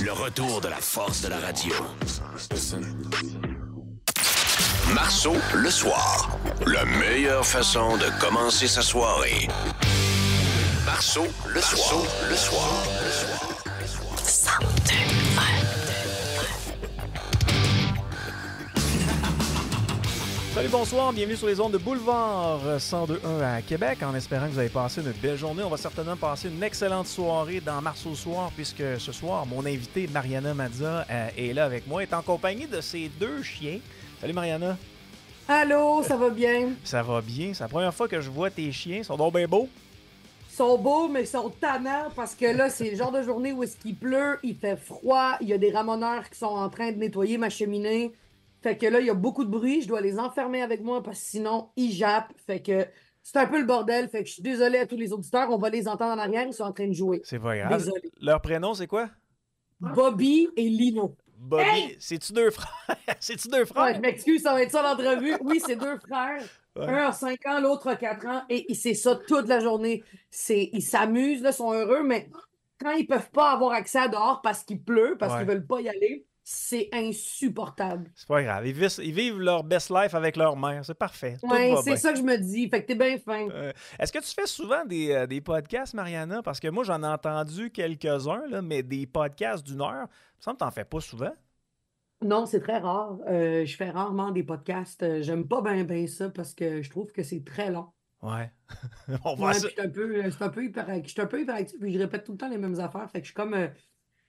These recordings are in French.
Le retour de la force de la radio. Marceau, le soir. La meilleure façon de commencer sa soirée. Marceau, le soir. Le soir. Le soir. Salut, bonsoir, bienvenue sur les ondes de Boulevard 102.1 à Québec. En espérant que vous avez passé une belle journée, on va certainement passer une excellente soirée dans Mars au soir, puisque ce soir, mon invité Mariana Madza, euh, est là avec moi, est en compagnie de ses deux chiens. Salut Mariana. Allô, ça va bien? Ça va bien. C'est la première fois que je vois tes chiens. Ils sont donc bien beaux. Ils sont beaux, mais ils sont tannants parce que là, c'est le genre de journée où est-ce qu'il pleut, il fait froid, il y a des ramoneurs qui sont en train de nettoyer ma cheminée. Fait que là, il y a beaucoup de bruit, je dois les enfermer avec moi parce que sinon, ils jappent. Fait que c'est un peu le bordel. Fait que je suis désolé à tous les auditeurs, on va les entendre en arrière, ils sont en train de jouer. C'est vrai, Leur prénom, c'est quoi? Bobby et Lino. Bobby, c'est-tu deux frères? c'est-tu deux frères? je m'excuse, ça va être ça l'entrevue. Oui, c'est deux frères. Un a 5 ans, l'autre a 4 ans, et c'est ça toute la journée. C'est, ils s'amusent, là, sont heureux, mais quand ils peuvent pas avoir accès à dehors parce qu'il pleut, parce qu'ils qu'ils veulent pas y aller, c'est insupportable. C'est pas grave. Ils vivent, leur best life avec leur mère. C'est parfait. Oui, c'est ça que je me dis. Fait que t'es bien fin. Euh, est-ce que tu fais souvent euh, des, podcasts, Mariana? Parce que moi, j'en ai entendu quelques-uns, mais des podcasts d'une heure, ça me t'en fais pas souvent. Non, c'est très rare. Euh, je fais rarement des podcasts. J'aime pas bien bien ça parce que je trouve que c'est très long. Ouais. On un je suis un peu hyperactif, je répète tout le temps les mêmes affaires. Fait que je suis comme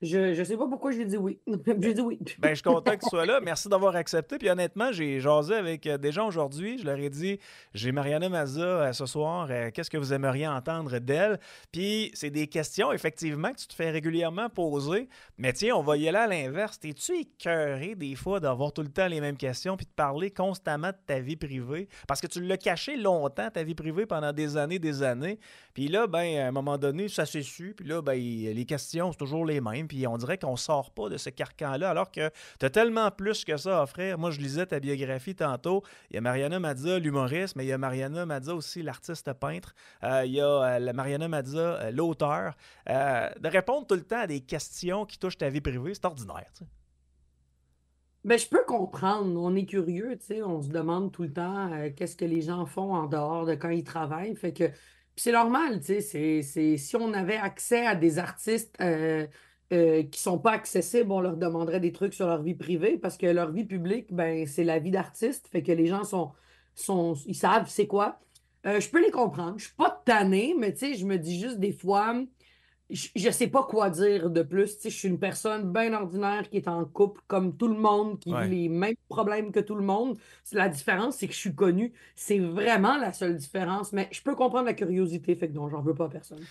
je ne sais pas pourquoi j'ai dit oui. j'ai dit oui. ben, je suis content que tu sois là. Merci d'avoir accepté. Puis honnêtement, j'ai jasé avec euh, des gens aujourd'hui. Je leur ai dit j'ai Mariana Mazza euh, ce soir. Euh, qu'est-ce que vous aimeriez entendre d'elle Puis c'est des questions, effectivement, que tu te fais régulièrement poser. Mais tiens, on va y aller à l'inverse. T'es-tu écœuré des fois d'avoir tout le temps les mêmes questions puis de parler constamment de ta vie privée Parce que tu l'as caché longtemps, ta vie privée, pendant des années, des années. Puis là, ben, à un moment donné, ça s'est su. Puis là, ben, les questions, c'est toujours les mêmes puis on dirait qu'on sort pas de ce carcan-là, alors que tu as tellement plus que ça à offrir. Moi, je lisais ta biographie tantôt. Il y a Mariana Madza, l'humoriste, mais il y a Mariana Madza aussi, l'artiste peintre. Euh, il y a euh, Mariana Madza, euh, l'auteur. de répondre tout le temps à des questions qui touchent ta vie privée, c'est ordinaire. Ben, je peux comprendre. On est curieux, tu On se demande tout le temps qu'est-ce que les gens font en dehors de quand ils travaillent. Fait que c'est normal, tu sais. Si on avait accès à des artistes qui euh, qui sont pas accessibles, on leur demanderait des trucs sur leur vie privée parce que leur vie publique, ben, c'est la vie d'artiste, fait que les gens sont, sont ils savent c'est quoi. Euh, je peux les comprendre. Je suis pas tannée, mais tu je me dis juste des fois, je ne sais pas quoi dire de plus. Tu je suis une personne bien ordinaire qui est en couple comme tout le monde, qui a les mêmes problèmes que tout le monde. La différence, c'est que je suis connue. C'est vraiment la seule différence, mais je peux comprendre la curiosité, fait que non, j'en veux pas à personne.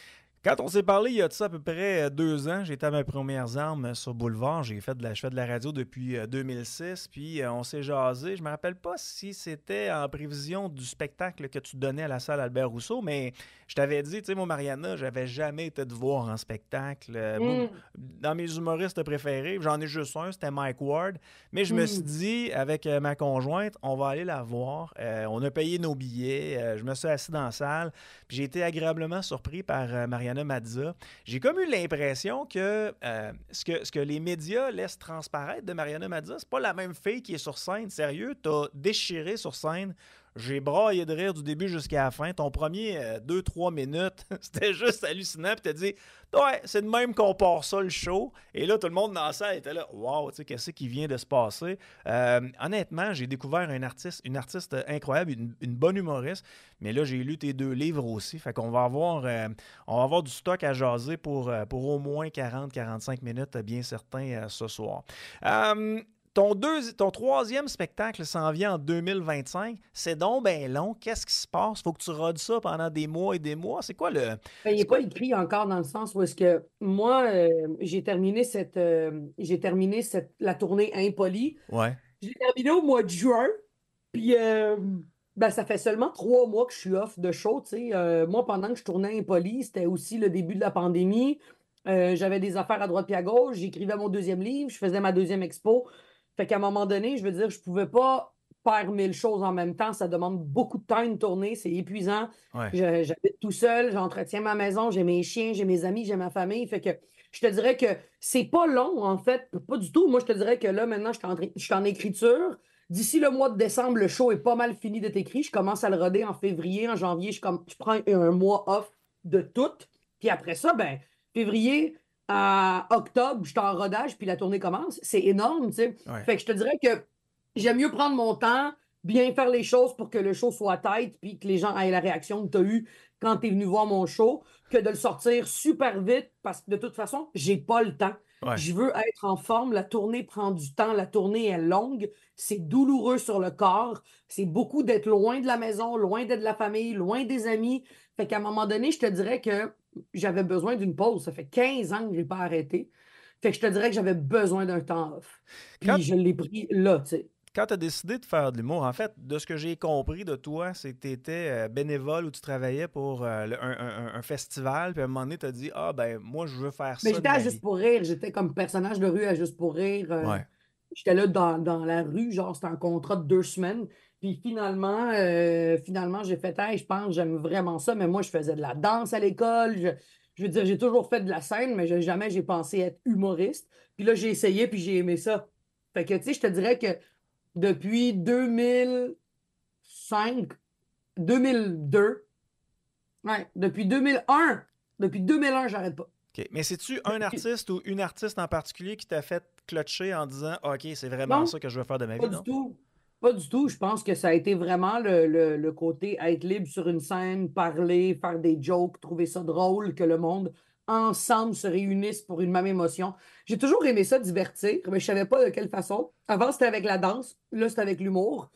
Quand on s'est parlé il y a de ça à peu près euh, deux ans, j'étais à mes premières armes euh, sur Boulevard. J'ai fait de la, je de la radio depuis 2006, euh, puis on s'est jasé. Je me rappelle pas si c'était en prévision du spectacle que tu donnais à la salle Albert Rousseau, mais je t'avais dit, tu sais, moi, Mariana, j'avais jamais été de voir en spectacle. Euh, mm. dans mes humoristes préférés, j'en ai juste un, c'était Mike Ward. Mais je me suis mm. dit, avec euh, ma conjointe, on va aller la voir. Euh, on a payé nos billets. je me suis assis dans la salle. Puis j'ai été agréablement surpris par Mariana Mazza. J'ai comme eu l'impression que, ce que ce que les médias laissent transparaître de Mariana Mazza, c'est pas la même fille qui est sur scène. Sérieux, t'as déchiré sur scène. J'ai braillé de rire du début jusqu'à la fin. Ton premier 2-3 euh, minutes, c'était juste hallucinant. Puis t'as dit, ouais, c'est de même qu'on part ça le show. Et là, tout le monde dans la était là, wow, tu sais, qu'est-ce qui vient de se passer? Euh, honnêtement, j'ai découvert un artiste, une artiste incroyable, une, bonne humoriste. Mais là, j'ai lu tes deux livres aussi. Fait qu'on va avoir, euh, on avoir du stock à jaser pour, pour au moins 40-45 minutes, bien certain, ce soir. Ton, ton troisième spectacle s'en vient en 2025. C'est donc bien long. Qu'est-ce qui se passe? Faut que tu rodes ça pendant des mois et des mois. C'est quoi le. Ben, il n'est pas écrit encore dans le sens où est-ce que moi, euh, j'ai terminé cette. Euh, j'ai terminé cette, la tournée Impolie. Ouais. J'ai terminé au mois de juin. Puis euh, ben, ça fait seulement trois mois que je suis off de show. moi, pendant que je tournais Impoli, c'était aussi le début de la pandémie. j'avais des affaires à droite et à gauche, j'écrivais mon deuxième livre, je faisais ma deuxième expo. Fait qu'à un moment donné, je veux dire, je pouvais pas faire mille choses en même temps. Ça demande beaucoup de temps une tournée, c'est épuisant. J'habite tout seul, j'entretiens ma maison, j'ai mes chiens, j'ai mes amis, j'ai ma famille. Fait que je te dirais que c'est pas long, en fait, pas du tout. Moi, je te dirais que là, maintenant, je suis en, écriture. D'ici le mois de décembre, le show est pas mal fini d'être écrit. Je commence à le roder en février, en janvier. Je, je prends un mois off de tout. Puis après ça, ben, février, à octobre, je suis en rodage, puis la tournée commence. C'est énorme, tu sais. Fait que je te dirais que j'aime mieux prendre mon temps, bien faire les choses pour que le show soit tête, puis que les gens aient la réaction que tu as eue quand tu es venu voir mon show, que de le sortir super vite, parce que de toute façon, j'ai pas le temps. Je veux être en forme. La tournée prend du temps. La tournée est longue. C'est douloureux sur le corps. C'est beaucoup d'être loin de la maison, loin d'être de la famille, loin des amis. Fait qu'à un moment donné, je te dirais que j'avais besoin d'une pause. Ça fait 15 ans que je n'ai pas arrêté. Fait que je te dirais que j'avais besoin d'un temps off. Puis je l'ai pris là, tu sais quand tu as décidé de faire de l'humour, en fait, de ce que j'ai compris de toi, c'est que tu étais euh, bénévole ou tu travaillais pour euh, un, festival, puis à un moment donné, tu as dit Ah, ben, moi, je veux faire ça. Mais j'étais à Juste pour rire, j'étais comme personnage de rue à Juste pour rire. Euh. J'étais là dans, dans, la rue, genre, c'était un contrat de deux semaines. Puis finalement, euh, finalement j'ai fait, hey, je pense, j'aime vraiment ça, mais moi, je faisais de la danse à l'école. Je, veux dire, j'ai toujours fait de la scène, mais jamais j'ai pensé être humoriste. Puis là, j'ai essayé, puis j'ai aimé ça. Fait que, tu sais, je te dirais que depuis 2005, 2002, ouais, depuis 2001, depuis 2001, j'arrête pas. OK. Mais c'est-tu un artiste ou une artiste en particulier qui t'a fait clutcher en disant OK, c'est vraiment ça que je veux faire de ma vie? non? du tout. Pas du tout. Je pense que ça a été vraiment le, le, côté être libre sur une scène, parler, faire des jokes, trouver ça drôle, que le monde ensemble se réunisse pour une même émotion. J'ai toujours aimé ça divertir, mais je savais pas de quelle façon. Avant, c'était avec la danse, là, c'était avec l'humour.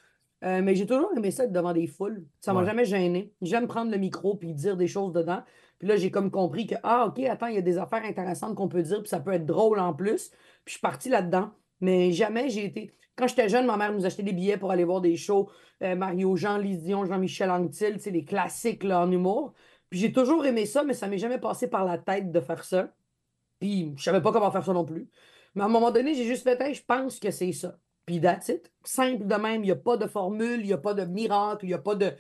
Euh, mais j'ai toujours aimé ça être devant des foules. Ça m'a jamais gêné. J'aime prendre le micro puis dire des choses dedans. Puis là, j'ai comme compris que, ah, OK, attends, il y a des affaires intéressantes qu'on peut dire, puis ça peut être drôle en plus. Puis je suis partie là-dedans. Mais jamais j'ai été. Quand j'étais jeune, ma mère nous achetait des billets pour aller voir des shows. Euh, Mario Jean, Lise Jean-Michel tu c'est les classiques là, en humour. Puis j'ai toujours aimé ça, mais ça m'est jamais passé par la tête de faire ça. Puis je savais pas comment faire ça non plus. Mais à un moment donné, j'ai juste fait, hey, je pense que c'est ça. Puis that's it. Simple de même, il n'y a pas de formule, il n'y a pas de miracle, il n'y a pas de,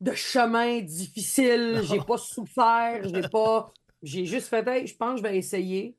de chemin difficile. J'ai pas souffert, j'ai pas. J'ai juste fait, hey, je pense que je vais essayer.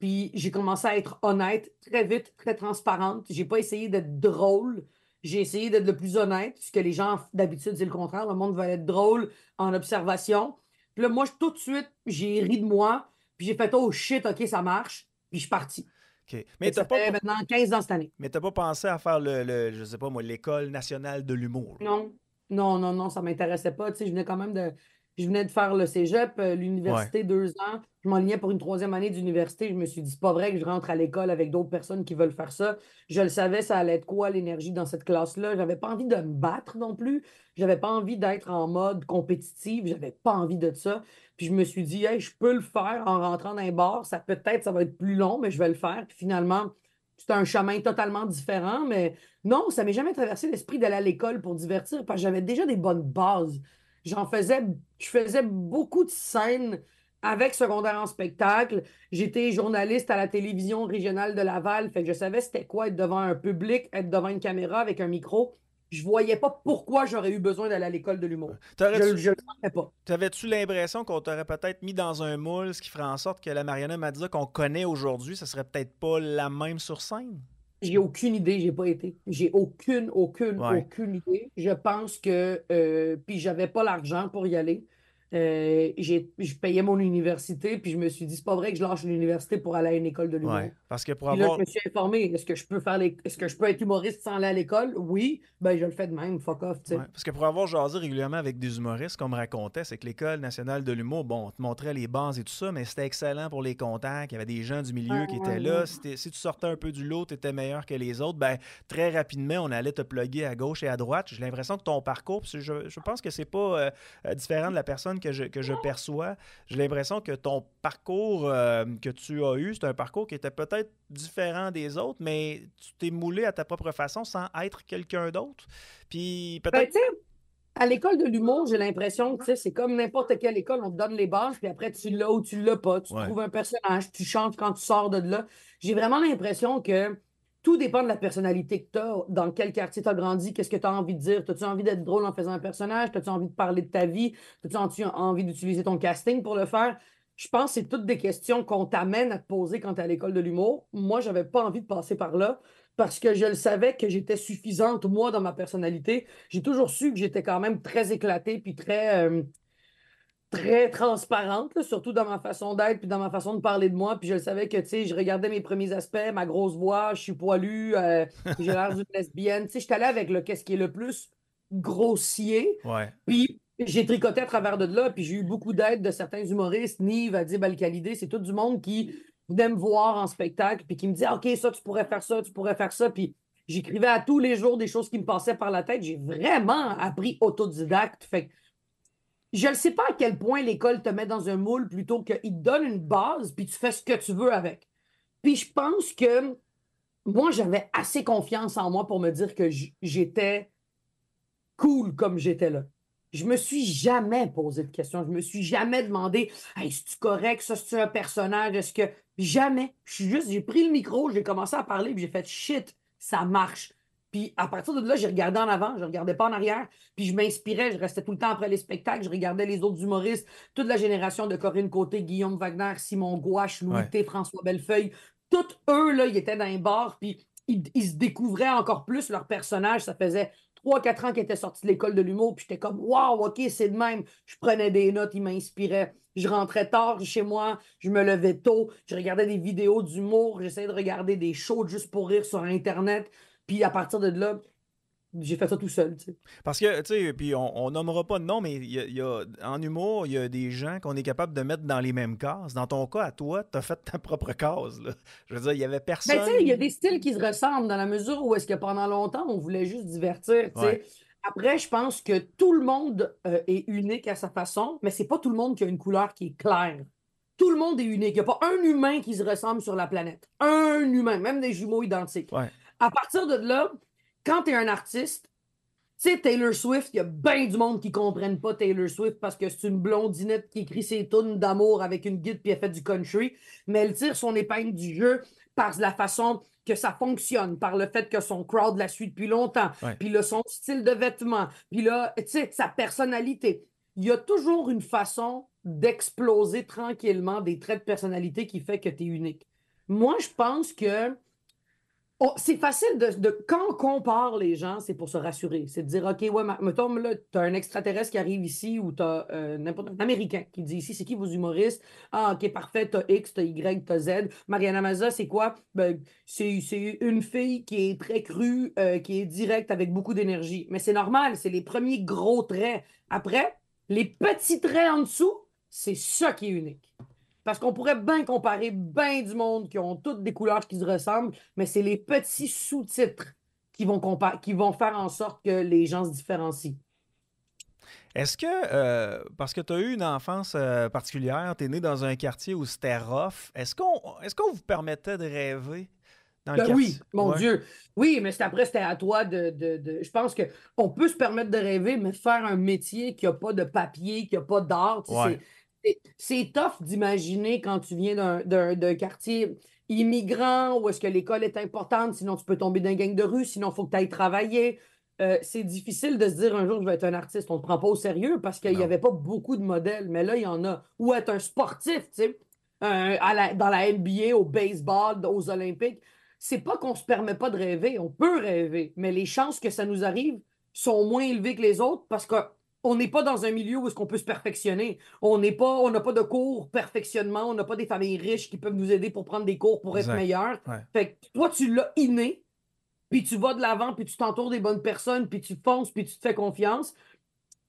Puis j'ai commencé à être honnête très vite, très transparente. J'ai pas essayé d'être drôle. J'ai essayé d'être le plus honnête, puisque les gens, d'habitude, disent le contraire. Le monde va être drôle en observation. Puis là, moi, tout de suite, j'ai ri de moi. Puis j'ai fait, oh shit, OK, ça marche. Puis je suis parti. Ok Mais t'as pas... maintenant 15 ans cette année. Mais t'as pas pensé à faire le, le je sais pas moi, l'École nationale de l'humour? Non. Non, non, non, ça m'intéressait pas. Tu sais, je venais quand même de je venais de faire le cégep, euh, l'université, deux ans. Je m'enlignais pour une troisième année d'université. Je me suis dit, c'est pas vrai que je rentre à l'école avec d'autres personnes qui veulent faire ça. Je le savais, ça allait être quoi l'énergie dans cette classe-là. J'avais pas envie de me battre non plus. J'avais pas envie d'être en mode compétitive. J'avais pas envie de ça. Puis je me suis dit, je peux le faire en rentrant dans un bar. Ça peut-être, ça va être plus long, mais je vais le faire. finalement, c'est un chemin totalement différent, mais non, ça m'est jamais traversé l'esprit d'aller à l'école pour divertir parce que j'avais déjà des bonnes bases. J'en faisais, je faisais beaucoup de scènes avec secondaire en spectacle. J'étais journaliste à la télévision régionale de Laval, fait je savais c'était quoi être devant un public, être devant une caméra avec un micro. Je voyais pas pourquoi j'aurais eu besoin d'aller à l'école de l'humour. Je, ne le pas. T'avais-tu l'impression qu'on t'aurait peut-être mis dans un moule, ce qui ferait en sorte que la Mariana Mazza qu'on connaît aujourd'hui, ce serait peut-être pas la même sur scène? J'ai aucune idée, j'ai pas été. J'ai aucune, aucune, aucune idée. Je pense que. Euh, puis j'avais pas l'argent pour y aller. Euh, je payais mon université, puis je me suis dit, c'est pas vrai que je lâche l'université pour aller à une école de l'humour. parce que pour avoir... je me suis informé, est-ce que je peux faire ce que je peux être humoriste sans aller à l'école? Oui, ben je le fais de même, fuck off. parce que pour avoir jasé régulièrement avec des humoristes, qu'on me racontait, c'est que l'École nationale de l'humour, bon, on te montrait les bases et tout ça, mais c'était excellent pour les contacts, il y avait des gens du milieu qui étaient là. Si, tu sortais un peu du lot, tu étais meilleur que les autres, ben très rapidement, on allait te plugger à gauche et à droite. J'ai l'impression que ton parcours, je, pense que c'est pas euh, euh, différent de la personne que je, perçois. J'ai l'impression que ton parcours euh, que tu as eu, c'est un parcours qui était peut-être différent des autres, mais tu t'es moulé à ta propre façon sans être quelqu'un d'autre. Puis ben, peut-être. à l'école de l'humour, j'ai l'impression que c'est comme n'importe quelle école, on te donne les bases, puis après tu l'as ou tu l'as pas, tu trouves un personnage, tu chantes quand tu sors de là. J'ai vraiment l'impression que tout dépend de la personnalité que tu as, dans quel quartier tu as grandi, qu'est-ce que tu as envie de dire. As-tu envie d'être drôle en faisant un personnage? As-tu envie de parler de ta vie? As-tu envie d'utiliser ton casting pour le faire? Je pense que c'est toutes des questions qu'on t'amène à te poser quand tu à l'école de l'humour. Moi, j'avais pas envie de passer par là parce que je le savais que j'étais suffisante, moi, dans ma personnalité. J'ai toujours su que j'étais quand même très éclatée puis très. Euh, très transparente, surtout dans ma façon d'être, puis dans ma façon de parler de moi. Puis je le savais que, tu sais, je regardais mes premiers aspects, ma grosse voix, je suis poilu, euh, j'ai l'air d'une lesbienne. Tu sais, je suis allé avec le qu'est-ce qui est le plus grossier. Puis j'ai tricoté à travers de là, puis j'ai eu beaucoup d'aide de certains humoristes, Nive, Adib al c'est tout du monde qui venait me voir en spectacle, puis qui me disait OK, ça, tu pourrais faire ça, tu pourrais faire ça. Puis j'écrivais à tous les jours des choses qui me passaient par la tête. J'ai vraiment appris autodidacte. Fait que je ne sais pas à quel point l'école te met dans un moule plutôt qu'il te donne une base, puis tu fais ce que tu veux avec. Puis je pense que moi, j'avais assez confiance en moi pour me dire que j'étais cool comme j'étais là. Je me suis jamais posé de questions. Je me suis jamais demandé est-ce correct, ça, c'est un personnage, est-ce que. Jamais. Je suis juste, j'ai pris le micro, j'ai commencé à parler, puis j'ai fait shit, ça marche. Puis à partir de là, j'ai regardé en avant, je regardais pas en arrière, puis je m'inspirais, je restais tout le temps après les spectacles, je regardais les autres humoristes, toute la génération de Corinne Côté, Guillaume Wagner, Simon Gouache, Louis François Bellefeuille, tous eux, là, ils étaient dans un bar, puis ils, se découvraient encore plus leurs personnages. Ça faisait trois quatre ans qu'ils étaient sortis de l'école de l'humour, puis j'étais comme, waouh, OK, c'est de même. Je prenais des notes, ils m'inspiraient. Je rentrais tard chez moi, je me levais tôt, je regardais des vidéos d'humour, j'essayais de regarder des shows juste pour rire sur Internet. Puis à partir de là, j'ai fait ça tout seul. Parce que, tu sais, puis on, nommera pas de nom, mais en humour, il y a des gens qu'on est capable de mettre dans les mêmes cases. Dans ton cas, à toi, tu as fait ta propre case. Je veux dire, il y avait personne. Mais tu sais, il y a des styles qui se ressemblent dans la mesure où est-ce que pendant longtemps, on voulait juste divertir. Après, je pense que tout le monde euh, est unique à sa façon, mais c'est pas tout le monde qui a une couleur qui est claire. Tout le monde est unique. Il n'y a pas un humain qui se ressemble sur la planète. Un humain, même des jumeaux identiques à partir de là, quand tu es un artiste, tu sais, Taylor Swift, il y a bien du monde qui ne comprennent pas Taylor Swift parce que c'est une blondinette qui écrit ses tunes d'amour avec une guide puis elle fait du country, mais elle tire son épingle du jeu par la façon que ça fonctionne, par le fait que son crowd la suit depuis longtemps, puis le son style de vêtements, puis là, tu sais, sa personnalité. Il y a toujours une façon d'exploser tranquillement des traits de personnalité qui fait que tu es unique. Moi, je pense que Oh, c'est facile de, Quand on compare les gens, c'est pour se rassurer. C'est de dire, OK, ouais, mettons, là, t'as un extraterrestre qui arrive ici ou t'as as euh, un Américain qui dit ici, c'est qui vos humoristes? Ah, OK, parfait, t'as X, t'as Y, t'as Z. Mariana Maza, c'est quoi? Ben, c'est une fille qui est très crue, euh, qui est directe, avec beaucoup d'énergie. Mais c'est normal, c'est les premiers gros traits. Après, les petits traits en dessous, c'est ça qui est unique. Parce qu'on pourrait bien comparer bien du monde qui ont toutes des couleurs qui se ressemblent, mais c'est les petits sous-titres qui vont, qui vont faire en sorte que les gens se différencient. Est-ce que, euh, parce que tu as eu une enfance euh, particulière, tu es né dans un quartier où c'était rough, est-ce qu'on est qu'on vous permettait de rêver dans le ben oui, quartier? Oui, mon Dieu. Oui, mais après, c'était à toi de, Je pense qu'on peut se permettre de rêver, mais faire un métier qui n'a pas de papier, qui n'a pas d'art, c'est... C'est tough d'imaginer quand tu viens d'un quartier immigrant où est-ce que l'école est importante, sinon tu peux tomber dans d'un gang de rue, sinon il faut que tu ailles travailler. Euh, c'est difficile de se dire un jour je vais être un artiste. On ne te prend pas au sérieux parce qu'il n'y avait pas beaucoup de modèles, mais là, il y en a. Ou être un sportif, tu sais, dans la NBA, au baseball, aux Olympiques. C'est pas qu'on ne se permet pas de rêver, on peut rêver, mais les chances que ça nous arrive sont moins élevées que les autres parce que on n'est pas dans un milieu où est-ce qu'on peut se perfectionner. On n'est pas, on n'a pas de cours perfectionnement, on n'a pas des familles riches qui peuvent nous aider pour prendre des cours pour être meilleurs. Fait que toi, tu l'as inné, puis tu vas de l'avant, puis tu t'entoures des bonnes personnes, puis tu fonces, puis tu te fais confiance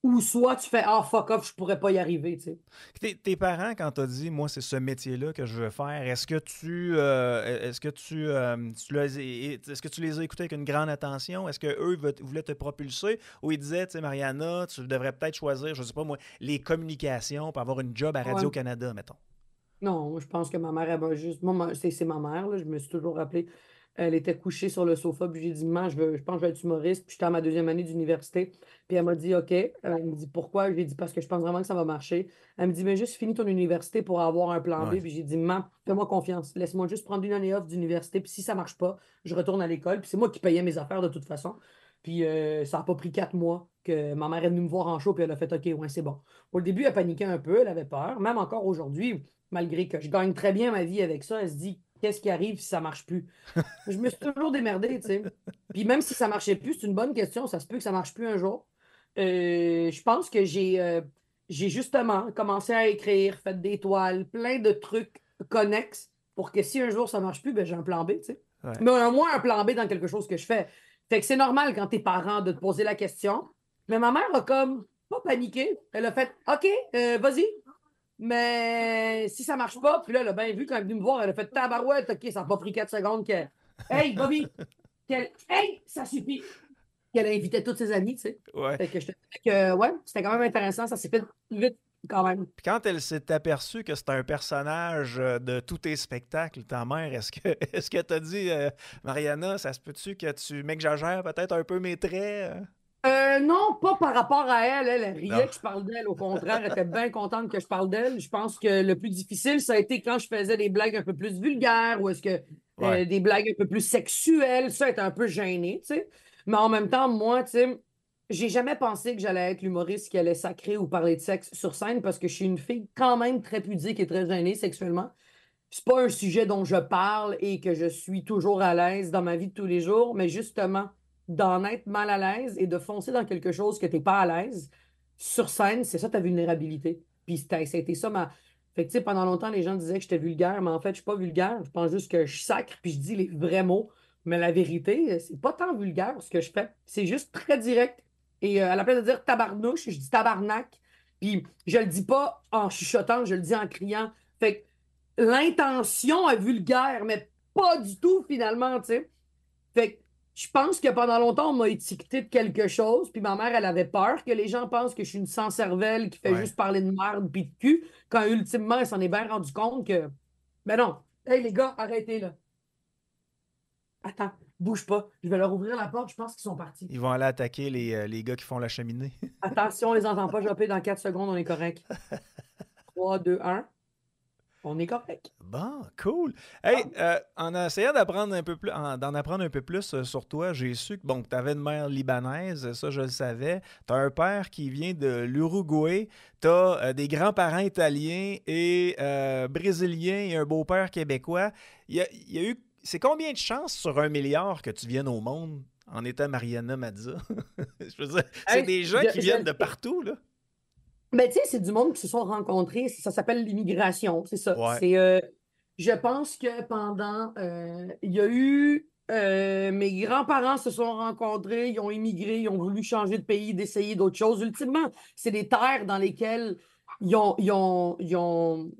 ou soit tu fais Ah, fuck off, je pourrais pas y arriver. Tu sais. Tes, parents, quand t'as dit Moi, c'est ce métier-là que je veux faire, est-ce que tu euh, est-ce que tu, euh, est-ce que tu les as écoutés avec une grande attention? Est-ce qu'eux voulaient te propulser? Ou ils disaient, tu sais, Mariana, tu devrais peut-être choisir, je sais pas moi, les communications pour avoir une job à Radio-Canada, mettons? Non, je pense que ma mère, elle juste. Moi, c'est ma mère, là, je me suis toujours rappelé. Elle était couchée sur le sofa, puis j'ai dit Maman, je, je pense que je vais être humoriste. Puis j'étais à ma deuxième année d'université. Puis elle m'a dit OK. Elle me dit Pourquoi J'ai dit Parce que je pense vraiment que ça va marcher. Elle me dit Mais juste finis ton université pour avoir un plan B. Puis j'ai dit Maman, fais-moi confiance. Laisse-moi juste prendre une année off d'université. Puis si ça marche pas, je retourne à l'école. Puis c'est moi qui payais mes affaires de toute façon. Puis euh, ça n'a pas pris quatre mois que ma mère est venue me voir en show, puis elle a fait OK, ouais, c'est bon. Au début, elle paniquait un peu, elle avait peur. Même encore aujourd'hui, malgré que je gagne très bien ma vie avec ça, elle se dit qu'est-ce qui arrive si ça marche plus? je me suis toujours démerdé, tu sais. Puis même si ça marchait plus, c'est une bonne question, ça se peut que ça marche plus un jour. Euh, je pense que j'ai euh, j'ai justement commencé à écrire, fait des toiles, plein de trucs connexes pour que si un jour ça marche plus, ben j'ai un plan B, tu sais. Mais au moins un plan B dans quelque chose que je fais. Fait que c'est normal quand t'es parents de te poser la question. Mais ma mère a comme pas paniqué. Elle a fait OK, euh, vas-y, mais si ça marche pas, puis là, elle a bien vu quand elle est venue me voir, elle a fait tabarouette, ok, ça n'a pas pris 4 secondes que. Hey, Bobby! qu'elle Hey, ça suffit! Qu'elle a invité toutes ses amies tu sais. Ouais. Fait que je te que, ouais, c'était quand même intéressant, ça s'est fait vite quand même. Puis quand elle s'est aperçue que c'était un personnage euh, de tous tes spectacles, ta mère, est-ce que est-ce que t'as dit euh, Mariana, ça se peut-tu que tu m'exagères peut-être un peu mes traits? Hein? Euh, non, pas par rapport à elle. Elle, riait que je parle d'elle. Au contraire, elle était bien contente que je parle d'elle. Je pense que le plus difficile, ça a été quand je faisais des blagues un peu plus vulgaires ou est-ce que euh, des blagues un peu plus sexuelles. Ça, a été un peu gêné. tu sais. Mais en même temps, moi, tu sais, j'ai jamais pensé que j'allais être l'humoriste qui allait sacrer ou parler de sexe sur scène parce que je suis une fille quand même très pudique et très gênée sexuellement. C'est pas un sujet dont je parle et que je suis toujours à l'aise dans ma vie de tous les jours, mais justement d'en être mal à l'aise et de foncer dans quelque chose que tu n'es pas à l'aise sur scène, c'est ça ta vulnérabilité. Puis c'était ça ma. Fait que, pendant longtemps, les gens disaient que j'étais vulgaire, mais en fait, je suis pas vulgaire. Je pense juste que je sacre puis je dis les vrais mots. Mais la vérité, c'est pas tant vulgaire ce que je fais. C'est juste très direct. Et euh, à la place de dire tabarnouche, je dis tabarnak. Puis je le dis pas en chuchotant, je le dis en criant. Fait que l'intention est vulgaire, mais pas du tout finalement, tu sais. Fait que je pense que pendant longtemps, on m'a étiqueté de quelque chose, puis ma mère, elle avait peur que les gens pensent que je suis une sans-cervelle qui fait juste parler de merde puis de cul, quand ultimement, elle s'en est bien rendue compte que. Mais non, hey les gars, arrêtez là. Attends, bouge pas. Je vais leur ouvrir la porte, je pense qu'ils sont partis. Ils vont aller attaquer les, euh, les gars qui font la cheminée. Attention, on les entend pas jopper dans 4 secondes, on est correct. 3, 2, 1. On est correct. Bon, cool. Hey, euh, en essayant d'apprendre un peu plus, d'en apprendre un peu plus euh, sur toi, j'ai su que bon, tu avais une mère libanaise, ça je le savais. Tu as un père qui vient de l'Uruguay, tu as euh, des grands-parents italiens et brésiliens et un beau-père québécois. Il y a, eu c'est combien de chances sur un milliard que tu viennes au monde en étant Mariana Madza? c'est des gens qui viennent de partout, là mais ben, tu sais, c'est du monde qui se sont rencontrés. Ça, s'appelle l'immigration, c'est ça. C'est, euh, je pense que pendant, euh, il y a eu, euh, mes grands-parents se sont rencontrés, ils ont immigré, ils ont voulu changer de pays, d'essayer d'autres choses. Ultimement, c'est des terres dans lesquelles ils ont, ils ont, ils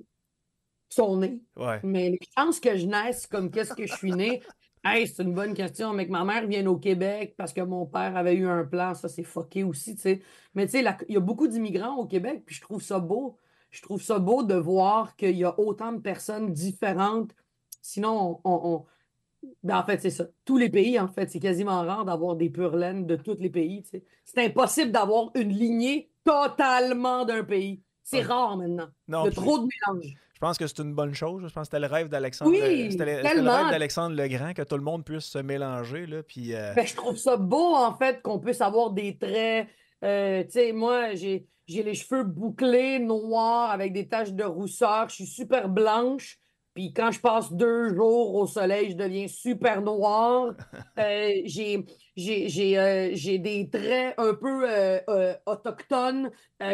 sont nés. Mais les chances que je naisse comme qu'est-ce que je suis né, Hey, c'est une bonne question, mais que ma mère vienne au Québec parce que mon père avait eu un plan, ça c'est fucké aussi, tu sais. Mais tu sais, il y a beaucoup d'immigrants au Québec, puis je trouve ça beau. Je trouve ça beau de voir qu'il y a autant de personnes différentes. Sinon, on. Ben, en fait, c'est ça. Tous les pays, en fait, c'est quasiment rare d'avoir des pure de tous les pays. Tu C'est impossible d'avoir une lignée totalement d'un pays. C'est rare maintenant. Non, trop de mélange. Je pense que c'est une bonne chose. Je pense que c'était le rêve d'Alexandre. Oui, euh, rêve d'Alexandre le que tout le monde puisse se mélanger. Là, puis, euh, ben, je trouve ça beau, en fait, qu'on puisse avoir des traits. Euh, tu sais, moi, j'ai les cheveux bouclés, noirs, avec des taches de rousseur. Je suis super blanche. Puis quand je passe deux jours au soleil, je deviens super noir. Euh, euh, j'ai des traits un peu euh, autochtones,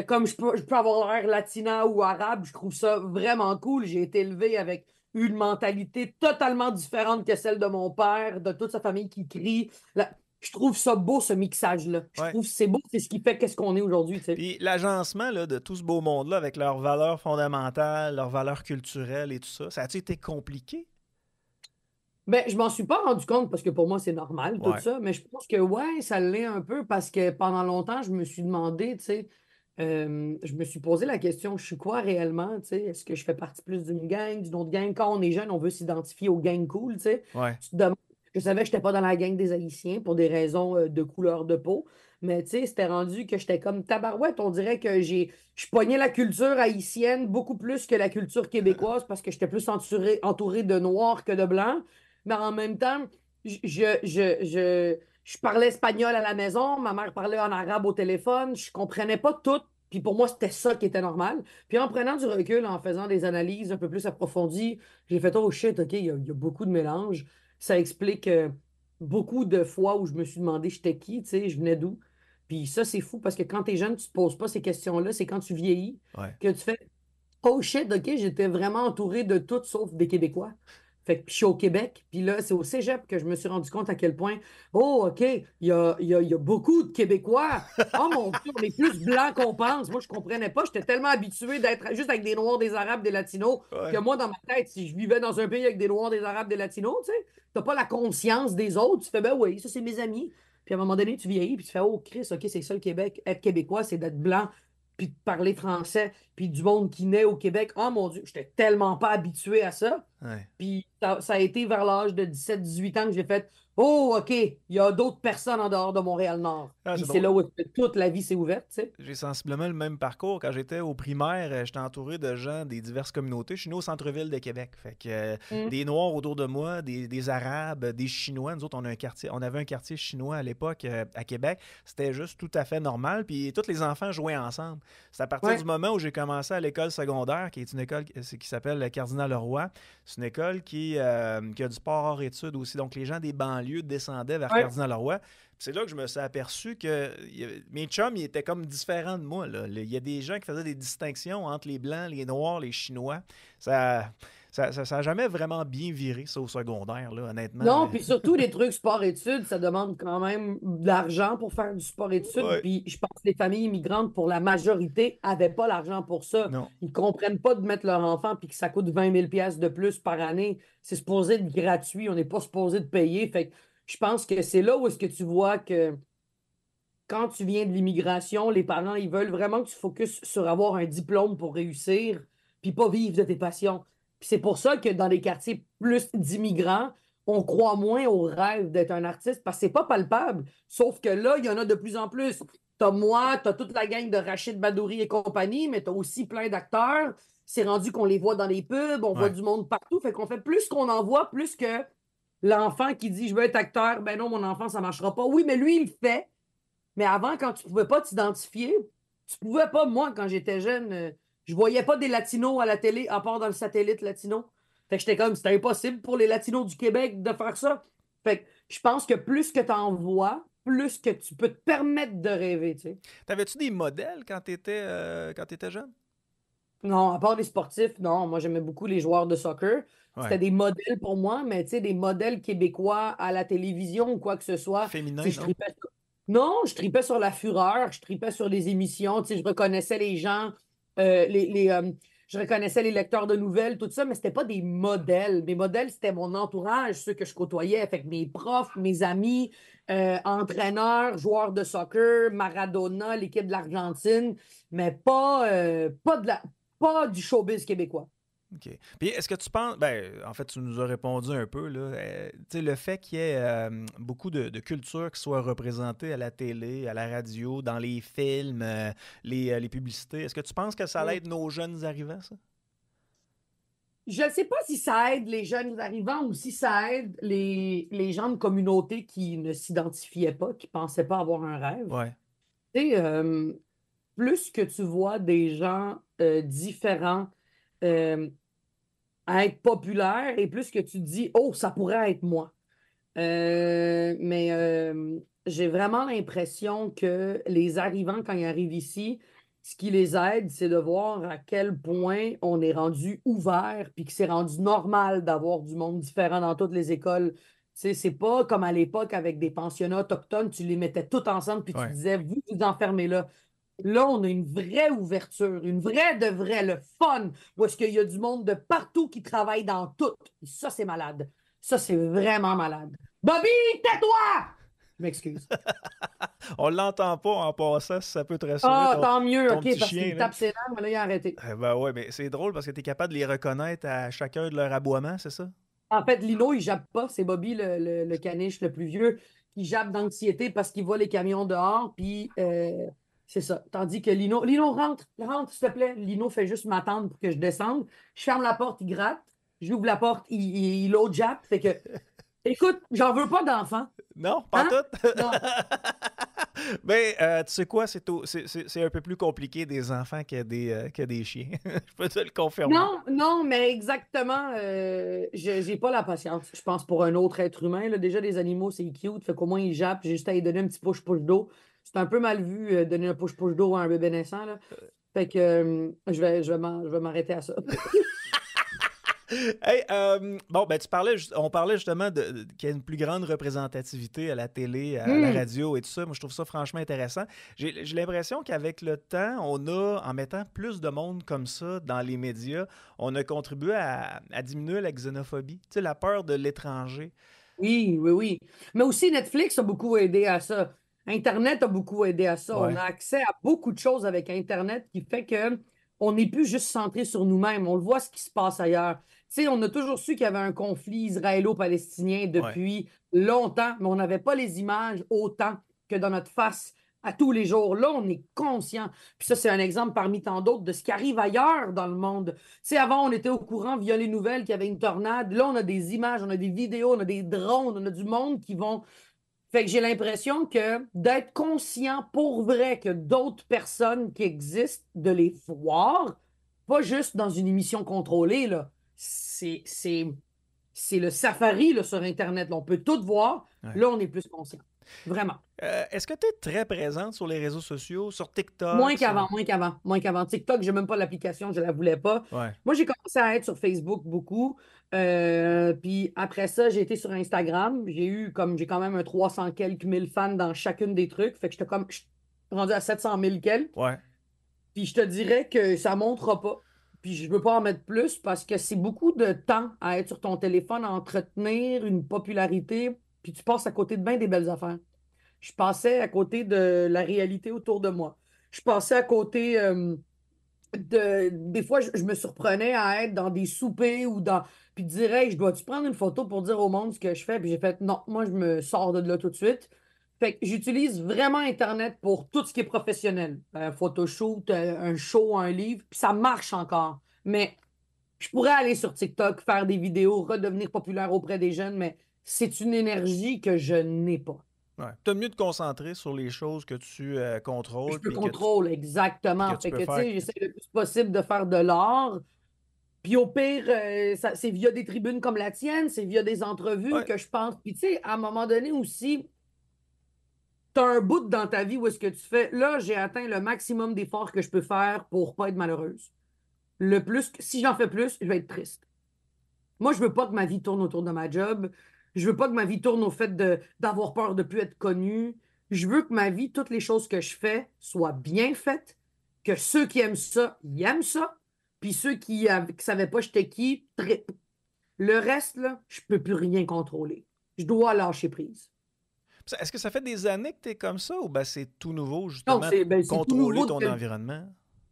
comme je peux, je avoir l'air latina ou arabe. Je trouve ça vraiment cool. J'ai été élevé avec une mentalité totalement différente que celle de mon père, de toute sa famille qui crie je trouve ça beau, ce mixage-là. Je trouve que c'est beau, c'est ce qui fait qu'est-ce qu'on est aujourd'hui. Puis l'agencement de tout ce beau monde-là avec leurs valeurs fondamentales, leurs valeurs culturelles et tout ça, ça a tu été compliqué? Ben, je m'en suis pas rendu compte parce que pour moi, c'est normal, tout ça. Mais je pense que, ouais, ça l'est un peu parce que pendant longtemps, je me suis demandé, tu sais, je me suis posé la question, je suis quoi réellement? Est-ce que je fais partie plus d'une gang, d'une autre gang? Quand on est jeune, on veut s'identifier aux gangs cool. sais. Tu te demandes je savais que je n'étais pas dans la gang des Haïtiens pour des raisons euh, de couleur de peau. Mais tu sais, c'était rendu que j'étais comme tabarouette. On dirait que j'ai je pognais la culture haïtienne beaucoup plus que la culture québécoise parce que j'étais plus entouré entouré de noirs que de blancs. Mais en même temps, je, je, parlais espagnol à la maison, ma mère parlait en arabe au téléphone, je comprenais pas tout. Puis pour moi, c'était ça qui était normal. Puis en prenant du recul, en faisant des analyses un peu plus approfondies, j'ai fait « Oh shit, OK, il y, y a beaucoup de mélange. » ça explique euh, beaucoup de fois où je me suis demandé j'étais qui, tu sais, je venais d'où. Puis ça, c'est fou parce que quand t'es jeune, tu te poses pas ces questions-là. C'est quand tu vieillis que tu fais Oh shit, ok, j'étais vraiment entouré de tout sauf des Québécois. Fait je suis au Québec. Puis là, c'est au cégep que je me suis rendu compte à quel point, oh, OK, il y a, beaucoup de Québécois. Oh mon Dieu, on est plus blancs qu'on pense. Moi, je comprenais pas. J'étais tellement habitué d'être juste avec des Noirs, des Arabes, des Latinos, que moi, dans ma tête, si je vivais dans un pays avec des Noirs, des Arabes, des Latinos, tu sais, t'as pas la conscience des autres. Tu fais, ben oui, ça, c'est mes amis. Puis à un moment donné, tu vieillis, puis tu fais, oh, Chris, OK, c'est ça le Québec. Être Québécois, c'est d'être blanc puis de parler français, puis du monde qui naît au Québec. Oh mon Dieu, j'étais tellement pas habitué à ça. Puis ça, a été vers l'âge de 17-18 ans que j'ai fait Oh, OK, il y a d'autres personnes en dehors de Montréal-Nord. Ah, c'est là où toute la vie s'est ouverte. Tu sais. J'ai sensiblement le même parcours. Quand j'étais au primaire, euh, j'étais entouré de gens des diverses communautés. Je suis né au centre-ville de Québec. Fait que, euh, mm. Des Noirs autour de moi, des, Arabes, euh, des Chinois. Nous autres, on, a un quartier, on avait un quartier chinois à l'époque à Québec. C'était juste tout à fait normal. Puis tous les enfants jouaient ensemble. C'est à partir du moment où j'ai commencé à l'école secondaire, qui est une école qui s'appelle le Cardinal Leroy. C'est une école qui, euh, a du sport hors études aussi. Donc, les gens des banlieues descendaient vers Cardinal Leroy. C'est là que je me suis aperçu que mes chums, ils étaient comme différents de moi. Il y a des gens qui faisaient des distinctions entre les Blancs, les Noirs, les Chinois. Ça ça n'a jamais vraiment bien viré, ça, au secondaire, là, honnêtement. Non, euh. puis surtout, les trucs sport-études, ça demande quand même de l'argent pour faire du sport-études. Puis je pense que les familles immigrantes, pour la majorité, n'avaient pas l'argent pour ça. Ils ne comprennent pas de mettre leur enfant puis que ça coûte 20 000 de plus par année. C'est supposé être gratuit, on n'est pas supposé de payer. Fait que je pense que c'est là où est-ce que tu vois que quand tu viens de l'immigration, les parents, ils veulent vraiment que tu focuses sur avoir un diplôme pour réussir, puis pas vivre de tes passions. Puis c'est pour ça que dans les quartiers plus d'immigrants, on croit moins au rêve d'être un artiste parce que c'est pas palpable. Sauf que là, il y en a de plus en plus. T'as moi, t'as toute la gang de Rachid Badouri et compagnie, mais t'as aussi plein d'acteurs. C'est rendu qu'on les voit dans les pubs, on voit du monde partout. Fait qu'on fait plus qu'on en voit, plus que l'enfant qui dit je veux être acteur, ben non, mon enfant, ça marchera pas. Oui, mais lui, il le fait. Mais avant, quand tu pouvais pas t'identifier, tu pouvais pas, moi, quand j'étais jeune, euh, je voyais pas des latinos à la télé, à part dans le satellite latino. Fait que j'étais comme, c'était impossible pour les latinos du Québec de faire ça. Fait que je pense que plus que tu en vois, plus que tu peux te permettre de rêver, tu sais. T'avais-tu des modèles quand t'étais, euh, quand étais jeune? Non, à part les sportifs, non. Moi, j'aimais beaucoup les joueurs de soccer. C'était des modèles pour moi, mais tu sais, des modèles québécois à la télévision ou quoi que ce soit. Féminin, non? Je tripais... non, je tripais sur la fureur, je tripais sur les émissions, tu sais, je reconnaissais les gens euh, euh, je reconnaissais les lecteurs de nouvelles, tout ça, mais c'était pas des modèles. Mes modèles, c'était mon entourage, ceux que je côtoyais, avec mes profs, mes amis, euh, entraîneurs, joueurs de soccer, Maradona, l'équipe de l'Argentine, mais pas, de pas du showbiz québécois. OK. Puis est-ce que tu penses, ben, en fait, tu nous as répondu un peu, là, euh, sais, le fait qu'il y ait euh, beaucoup de, cultures qui soient représentées à la télé, à la radio, dans les films, euh, les, les, publicités, est-ce que tu penses que ça aide nos jeunes arrivants, ça? Je ne sais pas si ça aide les jeunes arrivants ou si ça aide les, gens de communauté qui ne s'identifiaient pas, qui ne pensaient pas avoir un rêve. Ouais. Tu sais, plus que tu vois des gens différents, à être populaire et plus que tu te dis, oh, ça pourrait être moi. Euh, mais euh, j'ai vraiment l'impression que les arrivants, quand ils arrivent ici, ce qui les aide, c'est de voir à quel point on est rendu ouvert, puis que c'est rendu normal d'avoir du monde différent dans toutes les écoles. C'est pas comme à l'époque avec des pensionnats autochtones, tu les mettais tous ensemble, puis tu disais, vous vous enfermez là. Là, on a une vraie ouverture, une vraie de vraie, le fun, où est-ce qu'il y a du monde de partout qui travaille dans tout. ça, c'est malade. Ça, c'est vraiment malade. Bobby, tais-toi! Je m'excuse. on l'entend pas en passant, Ça, ça peut être rassurer. Ah, tant mieux, ok, parce qu'il tape ses mais là, il a arrêté. Eh ben ouais, mais c'est drôle parce que tu es capable de les reconnaître à chacun de leur aboiement, c'est ça? En fait, Lino, il jappe pas. C'est Bobby, le, caniche le plus vieux, qui jappe d'anxiété parce qu'il voit les camions dehors, puis. Euh, c'est ça. Tandis que Lino, Lino rentre, rentre, s'il te plaît. Lino fait juste m'attendre pour que je descende. Je ferme la porte, il gratte. J'ouvre la porte, il, il, jappe. Fait que, écoute, j'en veux pas d'enfants. Non, pas hein? tout. Non. Mais ben, euh, tu sais quoi, c'est, c'est, un peu plus compliqué des enfants que des, euh, que des chiens. je peux te le confirmer. Non, non, mais exactement. Euh, j'ai pas la patience. Je pense pour un autre être humain. Là, déjà, les animaux, c'est cute. Fait qu'au moins, ils jappent. J'ai juste à lui donner un petit push le dos c'est un peu mal vu euh, donner un push d'eau à un bébé naissant. Euh. Fait que euh, je vais, je vais m'arrêter à ça. hey, bon, ben, tu parlais, on parlait justement de, qu'il y a une plus grande représentativité à la télé, à, la mmh. radio et tout ça. Moi, je trouve ça franchement intéressant. J'ai l'impression qu'avec le temps, on a, en mettant plus de monde comme ça dans les médias, on a contribué à, à diminuer la xénophobie, tu sais, la peur de l'étranger. Oui, oui, oui. Mais aussi, Netflix a beaucoup aidé à ça. Internet a beaucoup aidé à ça. On a accès à beaucoup de choses avec Internet qui fait que on n'est plus juste centré sur nous-mêmes. On le voit ce qui se passe ailleurs. Tu sais, on a toujours su qu'il y avait un conflit israélo-palestinien depuis longtemps, mais on n'avait pas les images autant que dans notre face à tous les jours. Là, on est conscient. Puis ça, c'est un exemple parmi tant d'autres de ce qui arrive ailleurs dans le monde. Tu avant, on était au courant via les nouvelles qu'il y avait une tornade. Là, on a des images, on a des vidéos, on a des drones, on a du monde qui vont fait que j'ai l'impression que d'être conscient pour vrai que d'autres personnes qui existent, de les voir, pas juste dans une émission contrôlée, C'est, c'est, le safari sur Internet. on peut tout voir. Là, on est plus conscient. Vraiment. Euh, est-ce que tu es très présente sur les réseaux sociaux, sur TikTok? Moins qu'avant, moins qu'avant, moins qu'avant. TikTok, j'ai même pas l'application, je la voulais pas. Moi, j'ai commencé à être sur Facebook beaucoup. Euh, puis après ça, j'ai été sur Instagram. J'ai eu comme, j'ai quand même un 300 quelques mille fans dans chacune des trucs. Fait que j'étais comme, rendu à 700 000 quelques. Ouais. Puis je te dirais que ça montera pas. Puis je veux pas en mettre plus parce que c'est beaucoup de temps à être sur ton téléphone, à entretenir une popularité puis tu passes à côté de bien des belles affaires. Je passais à côté de la réalité autour de moi. Je passais à côté euh, de. Des fois, je, me surprenais à être dans des soupers ou dans. Puis dirais, je dois-tu prendre une photo pour dire au monde ce que je fais? Puis j'ai fait, non, moi, je me sors de là tout de suite. Fait que j'utilise vraiment Internet pour tout ce qui est professionnel. Un euh, photoshoot, euh, un show, un livre, puis ça marche encore. Mais je pourrais aller sur TikTok, faire des vidéos, redevenir populaire auprès des jeunes, mais c'est une énergie que je n'ai pas. Ouais. Tu as mieux de te concentrer sur les choses que tu euh, contrôles. Je peux contrôler, exactement. j'essaie le plus possible de faire de l'art. Puis au pire, euh, c'est via des tribunes comme la tienne, c'est via des entrevues que je pense. Puis tu sais, à un moment donné aussi, tu as un bout dans ta vie où est-ce que tu fais là, j'ai atteint le maximum d'efforts que je peux faire pour pas être malheureuse. Le plus, si j'en fais plus, je vais être triste. Moi, je veux pas que ma vie tourne autour de ma job. Je veux pas que ma vie tourne au fait d'avoir peur de plus être connue. Je veux que ma vie, toutes les choses que je fais soient bien faites, que ceux qui aiment ça, ils aiment ça, puis ceux qui ne savaient pas j'étais qui, trip. Le reste, là, je peux plus rien contrôler. Je dois lâcher prise. Est-ce que ça fait des années que tu es comme ça ou bah c'est tout nouveau, justement, non, ben, contrôler ton environnement?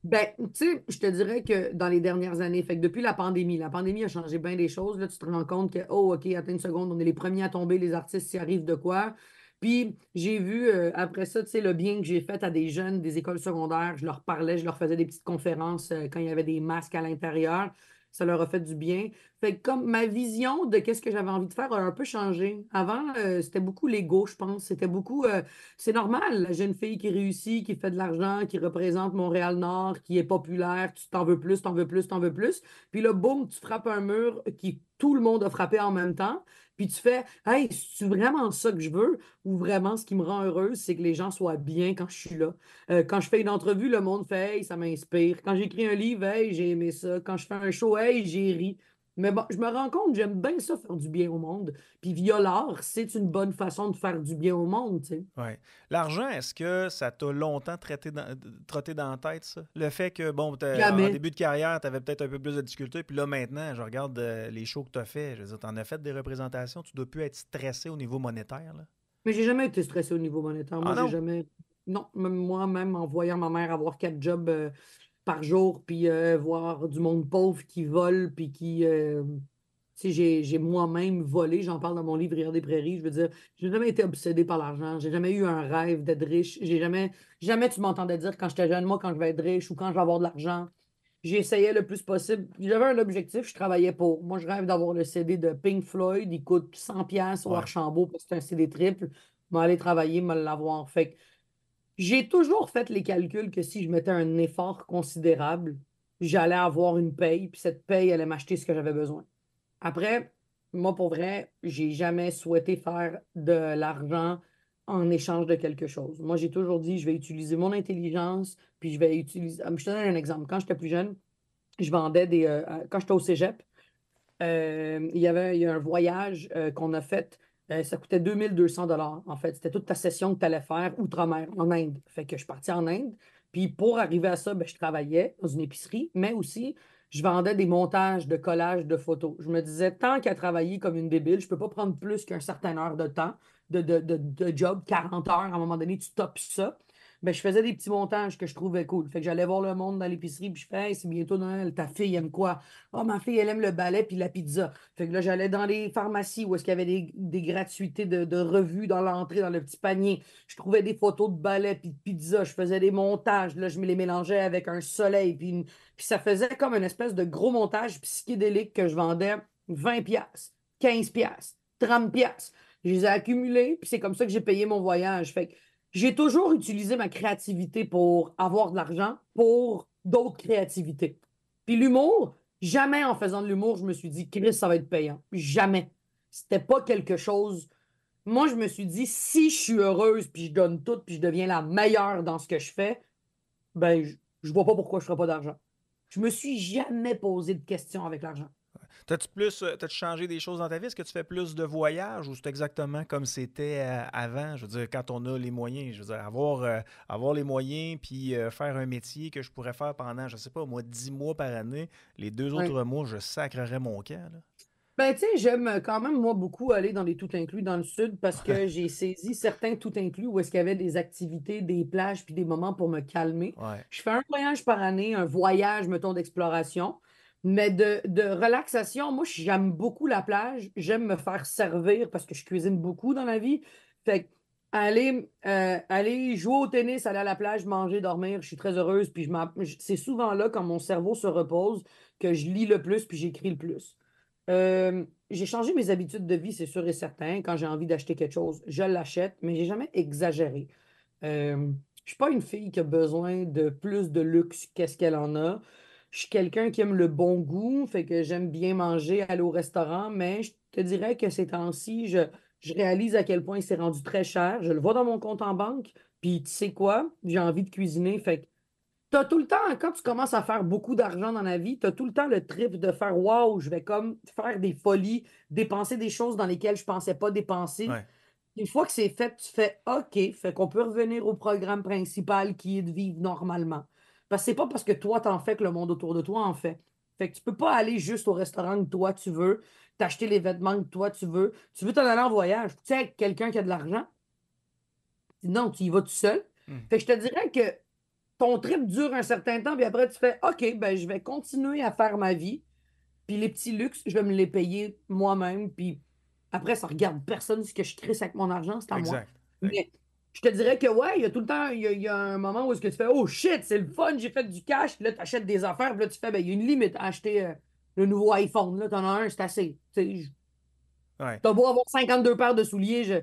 Ben, tu sais, je te dirais que dans les dernières années, fait que depuis la pandémie, la pandémie a changé bien des choses. Là, tu te rends compte que, oh, OK, attends une seconde, on est les premiers à tomber, les artistes, s'y arrivent de quoi. Puis, j'ai vu, euh, après ça, tu sais, le bien que j'ai fait à des jeunes des écoles secondaires, je leur parlais, je leur faisais des petites conférences euh, quand il y avait des masques à l'intérieur ça leur a fait du bien. Fait comme ma vision de qu'est-ce que j'avais envie de faire a un peu changé. Avant, euh, c'était beaucoup l'ego, je pense. C'était beaucoup, euh, c'est normal, la jeune fille qui réussit, qui fait de l'argent, qui représente Montréal-Nord, qui est populaire, tu t'en veux plus, t'en veux plus, t'en veux plus. Puis là, boum, tu frappes un mur qui tout le monde a frappé en même temps puis tu fais Hey, c'est vraiment ça que je veux ou vraiment ce qui me rend heureuse, c'est que les gens soient bien quand je suis là. Euh, quand je fais une entrevue, le monde fait Hey, ça m'inspire. Quand j'écris un livre, Hey, j'ai aimé ça. Quand je fais un show, Hey, j'ai ri. Mais bon, je me rends compte, j'aime bien ça, faire du bien au monde. Puis via l'art, c'est une bonne façon de faire du bien au monde, tu sais. Ouais. L'argent, est-ce que ça t'a longtemps traité dans, trotté dans la tête, ça? Le fait que, bon, en début de carrière, t'avais peut-être un peu plus de difficultés, puis là, maintenant, je regarde euh, les shows que tu as fait. Je veux dire, t'en as fait des représentations, tu dois plus être stressé au niveau monétaire, là. Mais j'ai jamais été stressé au niveau monétaire. Moi, ah j'ai jamais... Non, moi, même en voyant ma mère avoir quatre jobs... Euh, par jour, puis euh, voir du monde pauvre qui vole, puis qui. si euh, tu sais, j'ai moi-même volé, j'en parle dans mon livre Rire des prairies. Je veux dire, j'ai jamais été obsédé par l'argent, j'ai jamais eu un rêve d'être riche, j'ai jamais. Jamais tu m'entendais dire quand j'étais jeune, moi, quand je vais être riche ou quand je vais avoir de l'argent. J'essayais le plus possible. J'avais un objectif, je travaillais pour. Moi, je rêve d'avoir le CD de Pink Floyd. Il coûte 100$ au Archambault parce que c'est un CD triple. Je aller travailler, me l'avoir. Fait que j'ai toujours fait les calculs que si je mettais un effort considérable, j'allais avoir une paye, puis cette paye allait m'acheter ce que j'avais besoin. Après, moi, pour vrai, j'ai jamais souhaité faire de l'argent en échange de quelque chose. Moi, j'ai toujours dit, je vais utiliser mon intelligence, puis je vais utiliser... Ah, je te donne un exemple. Quand j'étais plus jeune, je vendais des... Euh, euh, quand j'étais au cégep, euh, il, y avait, un voyage qu'on a fait ben, ça coûtait 2200 dollars en fait. C'était toute ta session que tu allais faire outre-mer, en Inde. Fait que je suis parti en Inde. Puis pour arriver à ça, ben, je travaillais dans une épicerie, mais aussi, je vendais des montages de collages de photos. Je me disais, tant qu'à travailler comme une débile, je ne peux pas prendre plus qu'un certain heure de temps de, de job, 40 heures. À un moment donné, tu topes ça ben, je faisais des petits montages que je trouvais cool. Fait que j'allais voir le monde dans l'épicerie, puis je fais c'est bientôt Noël, ta fille aime quoi? oh, ma fille, elle aime le ballet puis la pizza. Fait que là, j'allais dans les pharmacies où est-ce qu'il y avait des, gratuités de, de, revues dans l'entrée, dans le petit panier. Je trouvais des photos de ballet puis de pizza. Je faisais des montages. Là, je me les mélangeais avec un soleil. Puis, puis ça faisait comme une espèce de gros montage psychédélique que je vendais 20 pièces 15 pièces 30 pièces Je les ai accumulés, puis c'est comme ça que j'ai payé mon voyage. Fait que j'ai toujours utilisé ma créativité pour avoir de l'argent, pour d'autres créativités. Puis l'humour, jamais en faisant de l'humour, je me suis dit, Chris, ça va être payant. Jamais. C'était pas quelque chose. Moi, je me suis dit, si je suis heureuse, puis je donne tout, puis je deviens la meilleure dans ce que je fais, ben, je, vois pas pourquoi je ferais pas d'argent. Je me suis jamais posé de questions avec l'argent. T'as-tu plus, euh, changé des choses dans ta vie? Est-ce que tu fais plus de voyages ou c'est exactement comme c'était euh, avant? Je veux dire, quand on a les moyens, je veux dire, avoir, euh, avoir les moyens puis faire un métier que je pourrais faire pendant, je sais pas, moi, dix mois par année, les deux autres mois, je sacrerais mon cœur. Ben, tu sais, j'aime quand même, moi, beaucoup aller dans les tout inclus dans le sud parce que j'ai saisi certains tout inclus où est-ce qu'il y avait des activités, des plages puis des moments pour me calmer. Je fais un voyage par année, un voyage, mettons, d'exploration. Mais de, relaxation, moi, j'aime beaucoup la plage. J'aime me faire servir parce que je cuisine beaucoup dans la vie. Fait aller, euh, aller jouer au tennis, aller à la plage, manger, dormir, je suis très heureuse. Puis c'est souvent là, quand mon cerveau se repose, que je lis le plus puis j'écris le plus. Euh, j'ai changé mes habitudes de vie, c'est sûr et certain. Quand j'ai envie d'acheter quelque chose, je l'achète, mais j'ai jamais exagéré. Euh, je ne suis pas une fille qui a besoin de plus de luxe qu'est-ce qu'elle en a je suis quelqu'un qui aime le bon goût, fait que j'aime bien manger, aller au restaurant, mais je te dirais que ces temps-ci, je, réalise à quel point c'est rendu très cher. Je le vois dans mon compte en banque, puis tu sais quoi, j'ai envie de cuisiner, fait que tu as tout le temps, quand tu commences à faire beaucoup d'argent dans la vie, tu as tout le temps le trip de faire Waouh, je vais comme faire des folies, dépenser des choses dans lesquelles je pensais pas dépenser. Une fois que c'est fait, tu fais OK, fait qu'on peut revenir au programme principal qui est de vivre normalement. Parce que c'est pas parce que toi t'en fais que le monde autour de toi en fait. Fait que tu peux pas aller juste au restaurant que toi tu veux, t'acheter les vêtements que toi tu veux. Tu veux t'en aller en voyage, tu sais, quelqu'un qui a de l'argent. Non, tu y vas tout seul. Hmm. Fait que je te dirais que ton trip dure un certain temps, puis après tu fais OK, ben je vais continuer à faire ma vie. Puis les petits luxes, je vais me les payer moi-même. Puis après, ça regarde personne ce que je crisse avec mon argent, c'est à moi je te dirais que ouais, il y a tout le temps, il y, a un moment où est-ce que tu fais Oh shit, c'est le fun, j'ai fait du cash, là, tu achètes des affaires, puis là, tu fais, ben, il y a une limite à acheter euh, le nouveau iPhone, là, t'en as un, c'est assez. T'as beau avoir 52 paires de souliers,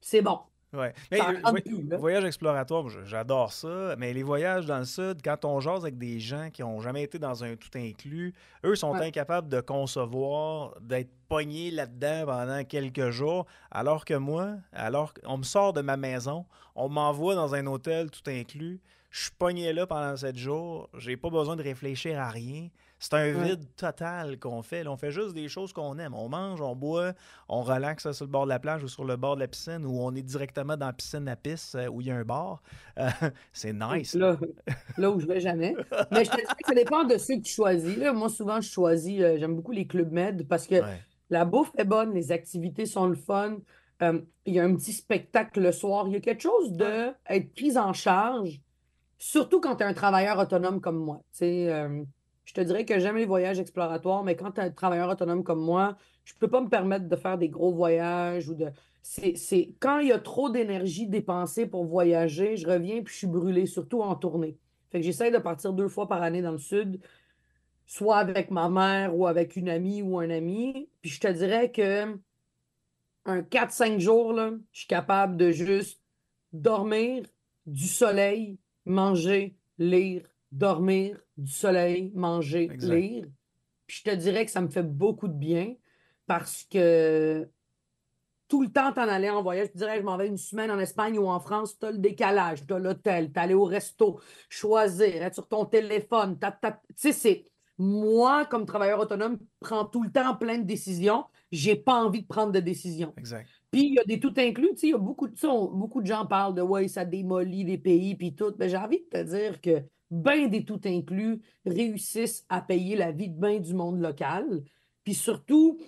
c'est bon. Ouais. le, voyage exploratoire, j'adore ça. Mais les voyages dans le sud, quand on jase avec des gens qui n'ont jamais été dans un tout inclus, eux sont incapables de concevoir d'être pognés là-dedans pendant quelques jours. Alors que moi, alors qu'on me sort de ma maison, on m'envoie dans un hôtel tout inclus. Je suis pogné là pendant sept jours. J'ai pas besoin de réfléchir à rien. C'est un vide total qu'on fait. on fait juste des choses qu'on aime. On mange, on boit, on relaxe sur le bord de la plage ou sur le bord de la piscine ou on est directement dans la piscine à pisse euh, où il y a un bar. Euh, c'est nice. Là, où je vais jamais. Mais je te dis que ça dépend de ceux qui tu choisis. moi, souvent, je choisis, euh, j'aime beaucoup les clubs med parce que la bouffe est bonne, les activités sont le fun. Il y a un petit spectacle le soir. Il y a quelque chose de être prise en charge, surtout quand tu es un travailleur autonome comme moi. Tu sais je te dirais que j'aime les voyages exploratoires, mais quand tu es un travailleur autonome comme moi, je ne peux pas me permettre de faire des gros voyages ou de. C'est quand il y a trop d'énergie dépensée pour voyager, je reviens puis je suis brûlée, surtout en tournée. Fait que j'essaie de partir deux fois par année dans le sud, soit avec ma mère ou avec une amie ou un ami. Puis je te dirais que un 4-5 jours, là, je suis capable de juste dormir, du soleil, manger, lire, dormir, du soleil, manger, lire. Puis je te dirais que ça me fait beaucoup de bien parce que tout le temps t'en allais en voyage. Je dirais, je m'en vais une semaine en Espagne ou en France, t'as le décalage, de l'hôtel, t'es allé au resto, choisir, être sur ton téléphone. Tu sais, c'est moi, comme travailleur autonome, prends tout le temps plein de décisions. J'ai pas envie de prendre de décisions. Exact. Puis il y a des tout inclus, tu sais, il y a beaucoup de beaucoup de gens parlent de ouais, ça démolit les pays puis tout, mais j'ai envie de te dire que bien des tout inclus réussissent à payer la vie de bain du monde local. Puis surtout,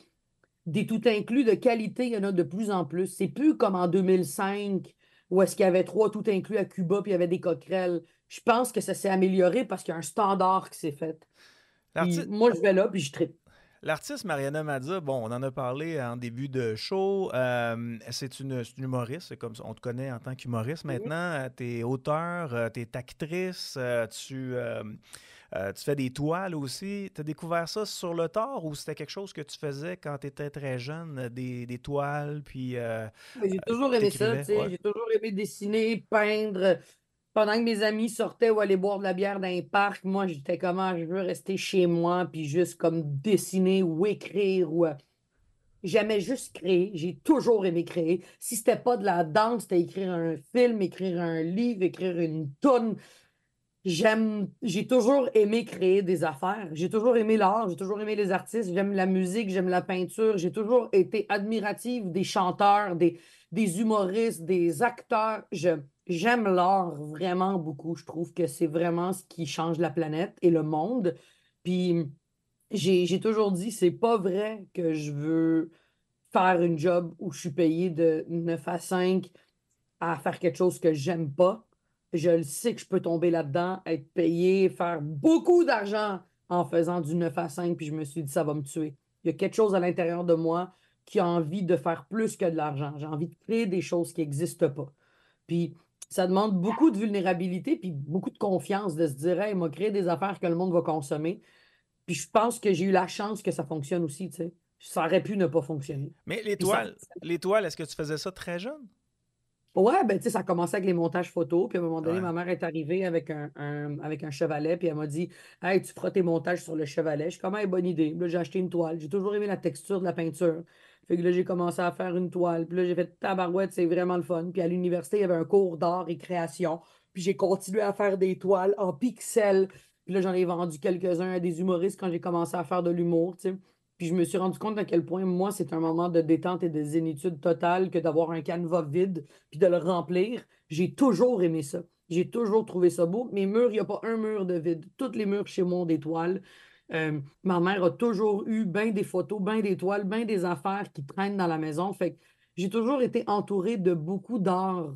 des tout inclus de qualité, il y en a de plus en plus. C'est plus comme en 2005 où est-ce qu'il y avait trois tout inclus à Cuba puis il y avait des coquerelles. Je pense que ça s'est amélioré parce qu'il y a un standard qui s'est fait. Moi, je vais là puis je traite. L'artiste Mariana Madza, bon, on en a parlé en début de show. Euh, c'est une, une, humoriste, comme on te connaît en tant qu'humoriste maintenant. Tu euh, T'es auteur, euh, es actrice, tu, fais des toiles aussi. T'as découvert ça sur le tard ou c'était quelque chose que tu faisais quand tu étais très jeune, des, toiles, puis... j'ai toujours aimé ça, j'ai toujours aimé dessiner, peindre pendant que mes amis sortaient ou allaient boire de la bière dans un parc, moi, j'étais comment ah, je veux rester chez moi, puis juste comme dessiner ou écrire ou. Euh, j'aimais juste créer. J'ai toujours aimé créer. Si c'était pas de la danse, c'était écrire un film, écrire un livre, écrire une tonne. J'aime, j'ai toujours aimé créer des affaires. J'ai toujours aimé l'art, j'ai toujours aimé les artistes, j'aime la musique, j'aime la peinture. J'ai toujours été admirative des chanteurs, des, des humoristes, des acteurs. Je, j'aime l'art vraiment beaucoup. Je trouve que c'est vraiment ce qui change la planète et le monde. Puis j'ai toujours dit, c'est pas vrai que je veux faire une job où je suis payé de 9 à 5 à faire quelque chose que j'aime pas. Je le sais que je peux tomber là-dedans, être payé, faire beaucoup d'argent en faisant du 9 à 5, puis je me suis dit, ça va me tuer. Il y a quelque chose à l'intérieur de moi qui a envie de faire plus que de l'argent. J'ai envie de créer des choses qui n'existent pas. Puis ça demande beaucoup de vulnérabilité puis beaucoup de confiance de se dire hey, m'a créé des affaires que le monde va consommer. Puis je pense que j'ai eu la chance que ça fonctionne aussi, tu sais. Ça aurait pu ne pas fonctionner. Mais l'étoile, l'étoile, est-ce que tu faisais ça très jeune? Ouais, ben, tu sais, ça a commencé avec les montages photos. Puis à un moment donné, ma mère est arrivée avec un, avec un chevalet. Puis elle m'a dit Hey, tu feras tes montages sur le chevalet. Je suis comme, bonne idée. Puis là, j'ai acheté une toile. J'ai toujours aimé la texture de la peinture. Fait que là, j'ai commencé à faire une toile. Puis là, j'ai fait tabarouette, c'est vraiment le fun. Puis à l'université, il y avait un cours d'art et création. Puis j'ai continué à faire des toiles en pixels. Puis là, j'en ai vendu quelques-uns à des humoristes quand j'ai commencé à faire de l'humour, tu sais. Puis je me suis rendu compte à quel point, moi, c'est un moment de détente et de zénitude totale que d'avoir un canevas vide puis de le remplir. J'ai toujours aimé ça. J'ai toujours trouvé ça beau. Mes murs, il n'y a pas un mur de vide. Toutes les murs chez moi ont des toiles. Euh, ma mère a toujours eu bien des photos, bien des toiles, bien des affaires qui traînent dans la maison. Fait j'ai toujours été entourée de beaucoup d'art.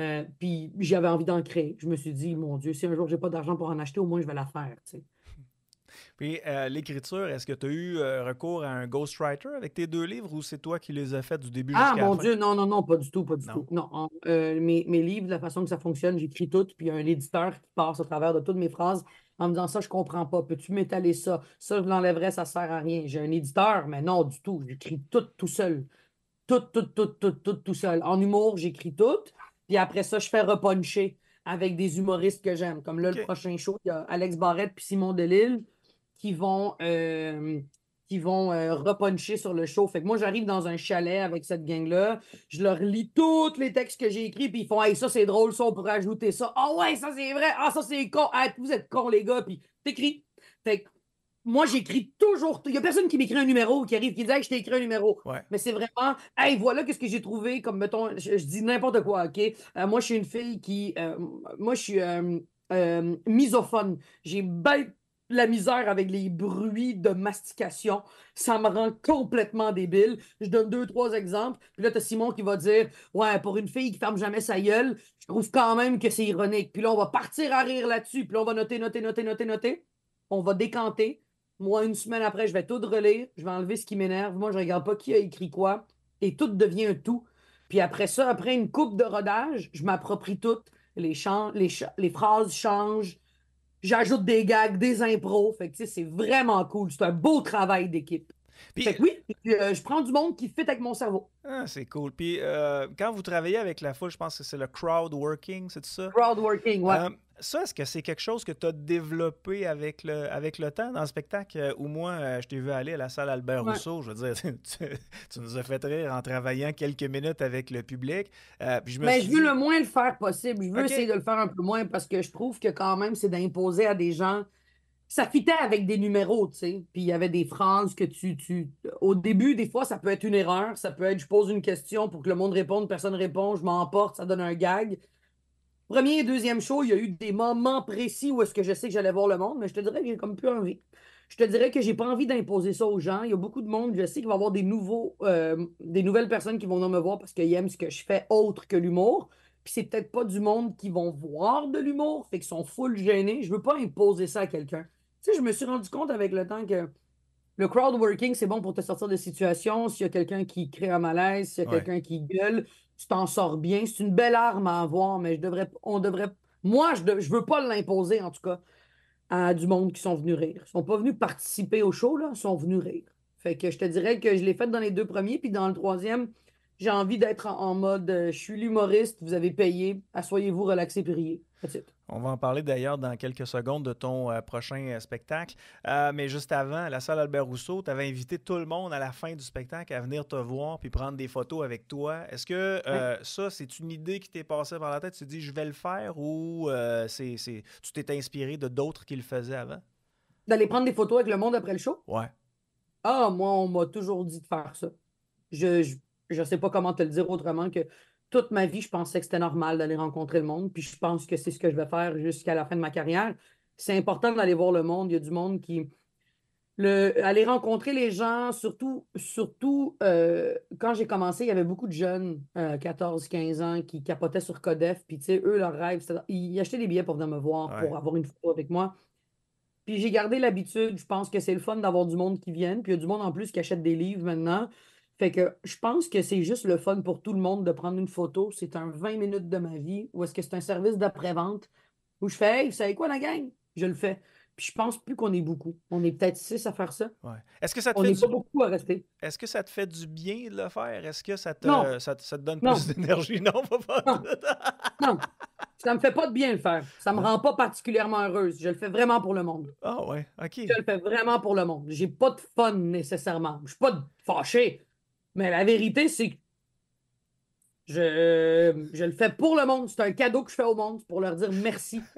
Euh, puis j'avais envie d'en créer. Je me suis dit, mon Dieu, si un jour j'ai pas d'argent pour en acheter, au moins je vais la faire. sais. Puis euh, l'écriture, est-ce que tu as eu euh, recours à un ghostwriter avec tes deux livres ou c'est toi qui les as faits du début ah, jusqu'à la fin? Ah mon Dieu, non, non, non, pas du tout, pas du tout. Non, euh, mes, mes, livres, la façon que ça fonctionne, j'écris tout, puis il y a un éditeur qui passe au travers de toutes mes phrases en me disant ça, je comprends pas, peux-tu m'étaler ça? Ça, je l'enlèverais, ça sert à rien. J'ai un éditeur, mais non, du tout, j'écris tout tout seul. Tout, tout, tout, tout, tout, tout seul. En humour, j'écris tout, puis après ça, je fais repuncher avec des humoristes que j'aime. Comme là, le prochain show, il y a Alex Barrette puis Simon Delille qui vont, euh, vont euh, repuncher sur le show. Fait que moi, j'arrive dans un chalet avec cette gang-là, je leur lis tous les textes que j'ai écrits, puis ils font Hey, ça c'est drôle, ça on pourrait ajouter ça. Ah ouais, ça c'est vrai, ah ça c'est con, ah, vous êtes cons, les gars, puis t'écris. Fait moi, j'écris toujours. Il n'y a personne qui m'écrit un numéro ou qui arrive qui dit hey, je t'ai écrit un numéro. Mais c'est vraiment Hey, voilà qu'est-ce que j'ai trouvé. Comme mettons, je, dis n'importe quoi, OK? Euh, moi, je suis une fille qui. moi, je suis misophone. J'ai bête la misère avec les bruits de mastication. Ça me rend complètement débile. Je donne deux, trois exemples. Puis là, t'as Simon qui va dire Ouais, pour une fille qui ferme jamais sa gueule, je trouve quand même que c'est ironique. Puis là, on va partir à rire là-dessus. Puis là, on va noter, noter, noter, noter, noter. On va décanter. Moi, une semaine après, je vais tout relire. Je vais enlever ce qui m'énerve. Moi, je regarde pas qui a écrit quoi. Et tout devient tout. Puis après ça, après une coupe de rodage, je m'approprie tout. Les, les, les phrases changent J'ajoute des gags, des impros. Fait que, c'est vraiment cool. C'est un beau travail d'équipe. Puis, euh, oui, euh, je prends du monde qui fit avec mon cerveau. Ah, c'est cool. Puis euh, quand vous travaillez avec la foule, je pense que c'est le crowd working, c'est ça? Crowd working, ça, est-ce que c'est quelque chose que tu as développé avec le, avec le temps dans le spectacle? Ou moi, je t'ai vu aller à la salle Albert Rousseau, je veux dire, tu, nous as fait rire en travaillant quelques minutes avec le public. je Mais ben, je veux le moins le faire possible. Je veux essayer de le faire un peu moins parce que je trouve que quand même, c'est d'imposer à des gens ça fitait avec des numéros, tu sais. Puis il y avait des phrases que tu, tu. Au début, des fois, ça peut être une erreur. Ça peut être je pose une question pour que le monde réponde, personne répond, je m'emporte, ça donne un gag. Premier et deuxième show, il y a eu des moments précis où est-ce que je sais que j'allais voir le monde, mais je te dirais que j'ai comme plus envie. Je te dirais que j'ai pas envie d'imposer ça aux gens. Il y a beaucoup de monde, je sais qu'il va y avoir des nouveaux, euh, des nouvelles personnes qui vont venir me voir parce qu'ils aiment ce que je fais autre que l'humour. Puis c'est peut-être pas du monde qui vont voir de l'humour, fait qu'ils sont full gênés. Je veux pas imposer ça à quelqu'un sais, je me suis rendu compte avec le temps que le crowd working, c'est bon pour te sortir de situations. S'il y a quelqu'un qui crée un malaise, s'il y a quelqu'un qui gueule, tu t'en sors bien. C'est une belle arme à avoir, mais je devrais, on devrait. Moi, je ne veux pas l'imposer, en tout cas, à du monde qui sont venus rire. Ils sont pas venus participer au show, là, ils sont venus rire. Fait que je te dirais que je l'ai fait dans les deux premiers, puis dans le troisième, j'ai envie d'être en, mode euh, je suis l'humoriste, vous avez payé, asseyez-vous, relaxez, priez. On va en parler d'ailleurs dans quelques secondes de ton euh, prochain euh, spectacle. Euh, mais juste avant, la salle Albert Rousseau, tu avais invité tout le monde à la fin du spectacle à venir te voir puis prendre des photos avec toi. Est-ce que ça, c'est une idée qui t'est passée par la tête? Tu te dis, je vais le faire ou c'est, tu t'es inspiré de d'autres qui le faisaient avant? D'aller prendre des photos avec le monde après le show? Ouais. Ah, moi, on m'a toujours dit de faire ça. Je, ne sais pas comment te le dire autrement que toute ma vie, je pensais que c'était normal d'aller rencontrer le monde, puis je pense que c'est ce que je vais faire jusqu'à la fin de ma carrière. C'est important d'aller voir le monde. Il y a du monde qui. Le, aller rencontrer les gens, surtout, surtout euh, quand j'ai commencé, il y avait beaucoup de jeunes, 14, euh, 15 ans, qui capotaient sur Codef. Puis, tu sais, eux, leur rêve, ils achetaient des billets pour venir me voir, pour avoir une photo avec moi. Puis, j'ai gardé l'habitude. Je pense que c'est le fun d'avoir du monde qui vienne. Puis, il y a du monde en plus qui achète des livres maintenant. Fait que je pense que c'est juste le fun pour tout le monde de prendre une photo. C'est un 20 minutes de ma vie ou est-ce que c'est un service d'après-vente où je fais Hey, vous savez quoi, la gang? Je le fais. Puis je pense plus qu'on est beaucoup. On est peut-être six à faire ça. Ouais. Est-ce que ça te On fait pas beaucoup à rester. Est-ce que ça te fait du bien de le faire? Est-ce que ça te, ça, donne plus d'énergie? Non, pas non. non. Ça me fait pas de bien le faire. Ça me rend pas particulièrement heureuse. Je le fais vraiment pour le monde. Ah ouais, OK. Je le fais vraiment pour le monde. J'ai pas de fun nécessairement. Je suis pas fâché. Mais la vérité, c'est que euh, je, le fais pour le monde. C'est un cadeau que je fais au monde pour leur dire merci.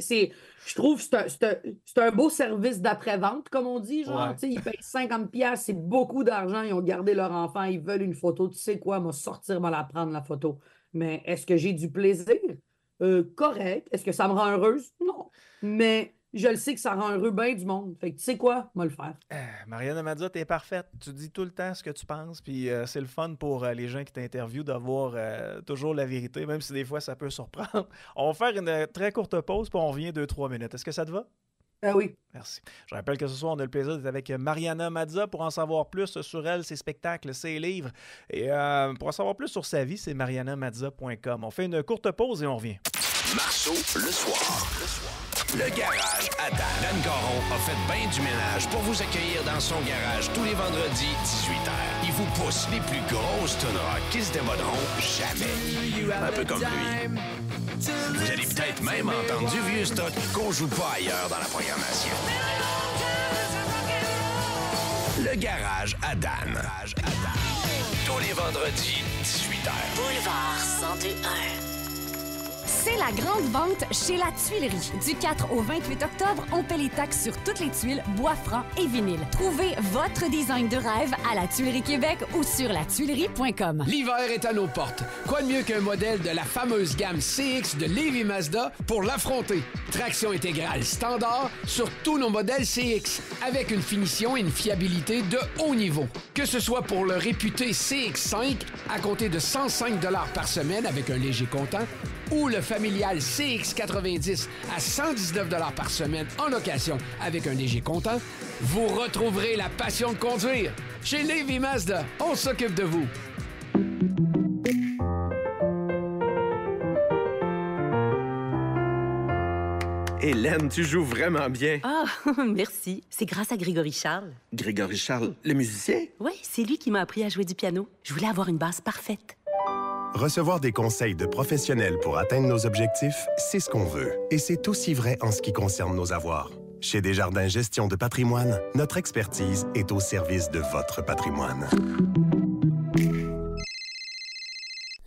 C'est, je trouve que c'est un, beau service d'après-vente, comme on dit. Genre, Ils payent 50$, c'est beaucoup d'argent. Ils ont gardé leur enfant, ils veulent une photo. Tu sais quoi, moi, sortir, moi, la prendre, la photo. Mais est-ce que j'ai du plaisir? Euh, correct. Est-ce que ça me rend heureuse? Non. Mais je le sais que ça rend un bien du monde. Fait que tu sais quoi, moi le faire. Euh, Mariana Madza, t'es parfaite. Tu dis tout le temps ce que tu penses, puis euh, c'est le fun pour euh, les gens qui t'interviewent d'avoir toujours la vérité, même si des fois ça peut surprendre. On va faire une très courte pause, puis on revient deux, trois minutes. Est-ce que ça te va? Ah oui. Merci. Je rappelle que ce soir, on a le plaisir d'être avec Mariana Madza pour en savoir plus sur elle, ses spectacles, ses livres. Et pour en savoir plus sur sa vie, c'est marianamadza.com. On fait une courte pause et on revient. Marceau, le soir. Le soir. Le Garage à Dan. Dan a fait bien du ménage pour vous accueillir dans son garage tous les vendredis, 18h. Il vous pousse les plus grosses tonoras qui se démoderont jamais. Un peu comme lui. Vous allez peut-être même entendre du vieux stock qu'on joue pas ailleurs dans la programmation. Le Garage à Dan. Tous les vendredis, 18h. Boulevard 101 la grande vente chez la Tuilerie. Du 4 au 28 octobre, on paie les taxes sur toutes les tuiles, bois franc et vinyle. Trouvez votre design de rêve à la Tuilerie Québec ou sur la tuilerie.com. L'hiver est à nos portes. Quoi de mieux qu'un modèle de la fameuse gamme CX de Levi Mazda pour l'affronter? Traction intégrale standard sur tous nos modèles CX avec une finition et une fiabilité de haut niveau. Que ce soit pour le réputé CX5 à compter de 105 par semaine avec un léger comptant ou le familial CX90 à 119 par semaine en location avec un léger comptant, vous retrouverez la passion de conduire. Chez Levy Mazda, on s'occupe de vous. Hélène, tu joues vraiment bien. Ah, merci. C'est grâce à Grégory Charles. Grégory Charles, le musicien? Oui, c'est lui qui m'a appris à jouer du piano. Je voulais avoir une base parfaite. Recevoir des conseils de professionnels pour atteindre nos objectifs, c'est ce qu'on veut. Et c'est aussi vrai en ce qui concerne nos avoirs. Chez Desjardins Gestion de patrimoine, notre expertise est au service de votre patrimoine.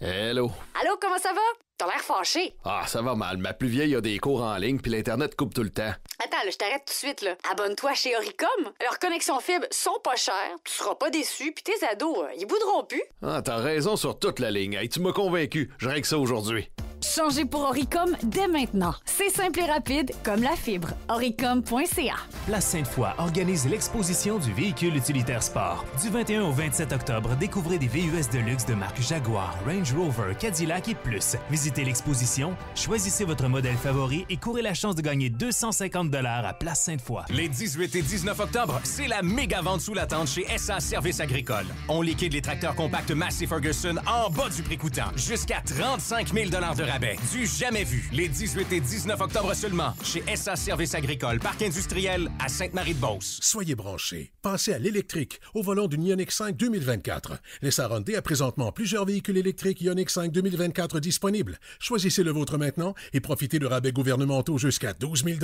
Hello. Allô, comment ça va? T'as l'air fâché. Ah, ça va mal. Ma plus vieille a des cours en ligne, puis l'Internet coupe tout le temps. Attends, je t'arrête tout de suite, là. Abonne-toi chez Oricom. Leurs connexions fibres sont pas chères, tu seras pas déçu, puis tes ados, euh, ils boudront plus. Ah, t'as raison sur toute la ligne. et tu m'as convaincu. Je règle ça aujourd'hui. Changez pour Oricom dès maintenant. C'est simple et rapide, comme la fibre. Oricom.ca. Place Sainte-Foy organise l'exposition du véhicule utilitaire sport. Du 21 au 27 octobre, découvrez des VUS de luxe de marque Jaguar, Range Rover, Cadillac et plus. Visitez l'exposition, choisissez votre modèle favori et courez la chance de gagner 250 à Place Sainte-Foy. Les 18 et 19 octobre, c'est la méga vente sous la tente chez SA Service Agricole. On liquide les tracteurs compacts Massey Ferguson en bas du prix coûtant, jusqu'à 35 000 de rabais, du jamais vu, les 18 et 19 octobre seulement, chez SA Service Agricole, Parc Industriel, à Sainte-Marie-de-Beauce. Soyez branchés, pensez à l'électrique, au volant d'une Ioniq 5 2024. Les Sarandais a présentement plusieurs véhicules électriques Ioniq 5 2024 disponibles. Choisissez le vôtre maintenant et profitez de rabais gouvernementaux jusqu'à 12 000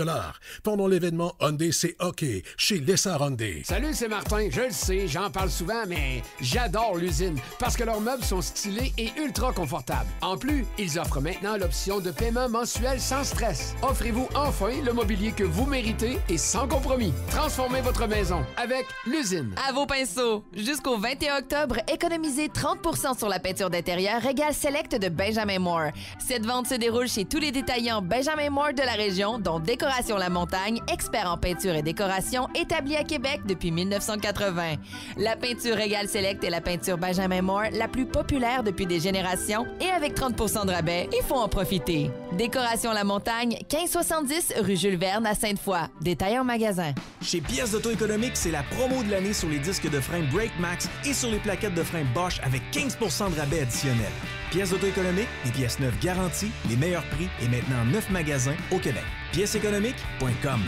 Pendant l'événement Hyundai, c'est OK, chez les Sarandais. Salut, c'est Martin, je le sais, j'en parle souvent, mais j'adore l'usine, parce que leurs meubles sont stylés et ultra confortables. En plus, ils offrent même maintenant l'option de paiement mensuel sans stress. Offrez-vous enfin le mobilier que vous méritez et sans compromis. Transformez votre maison avec l'usine. À vos pinceaux. Jusqu'au 21 octobre, économisez 30 sur la peinture d'intérieur Régal Select de Benjamin Moore. Cette vente se déroule chez tous les détaillants Benjamin Moore de la région, dont Décoration La Montagne, expert en peinture et décoration, établi à Québec depuis 1980. La peinture Régal Select est la peinture Benjamin Moore la plus populaire depuis des générations et avec 30 de rabais, il en profiter. Décoration La Montagne, 1570 rue Jules Verne à Sainte-Foy. Détail en magasin. Chez Pièces d'auto-économique, c'est la promo de l'année sur les disques de frein Brake Max et sur les plaquettes de frein Bosch avec 15 de rabais additionnel. Pièces d'auto-économique, des pièces neuves garanties, les meilleurs prix et maintenant neuf magasins au Québec. économique.com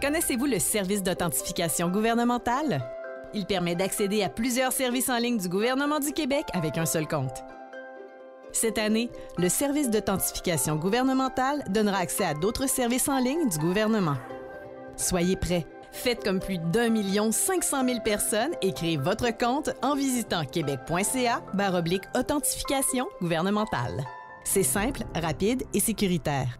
Connaissez-vous le service d'authentification gouvernementale? Il permet d'accéder à plusieurs services en ligne du gouvernement du Québec avec un seul compte. Cette année, le service d'authentification gouvernementale donnera accès à d'autres services en ligne du gouvernement. Soyez prêts. Faites comme plus d'un million cinq cent mille personnes et créez votre compte en visitant québec.ca barre authentification gouvernementale. C'est simple, rapide et sécuritaire.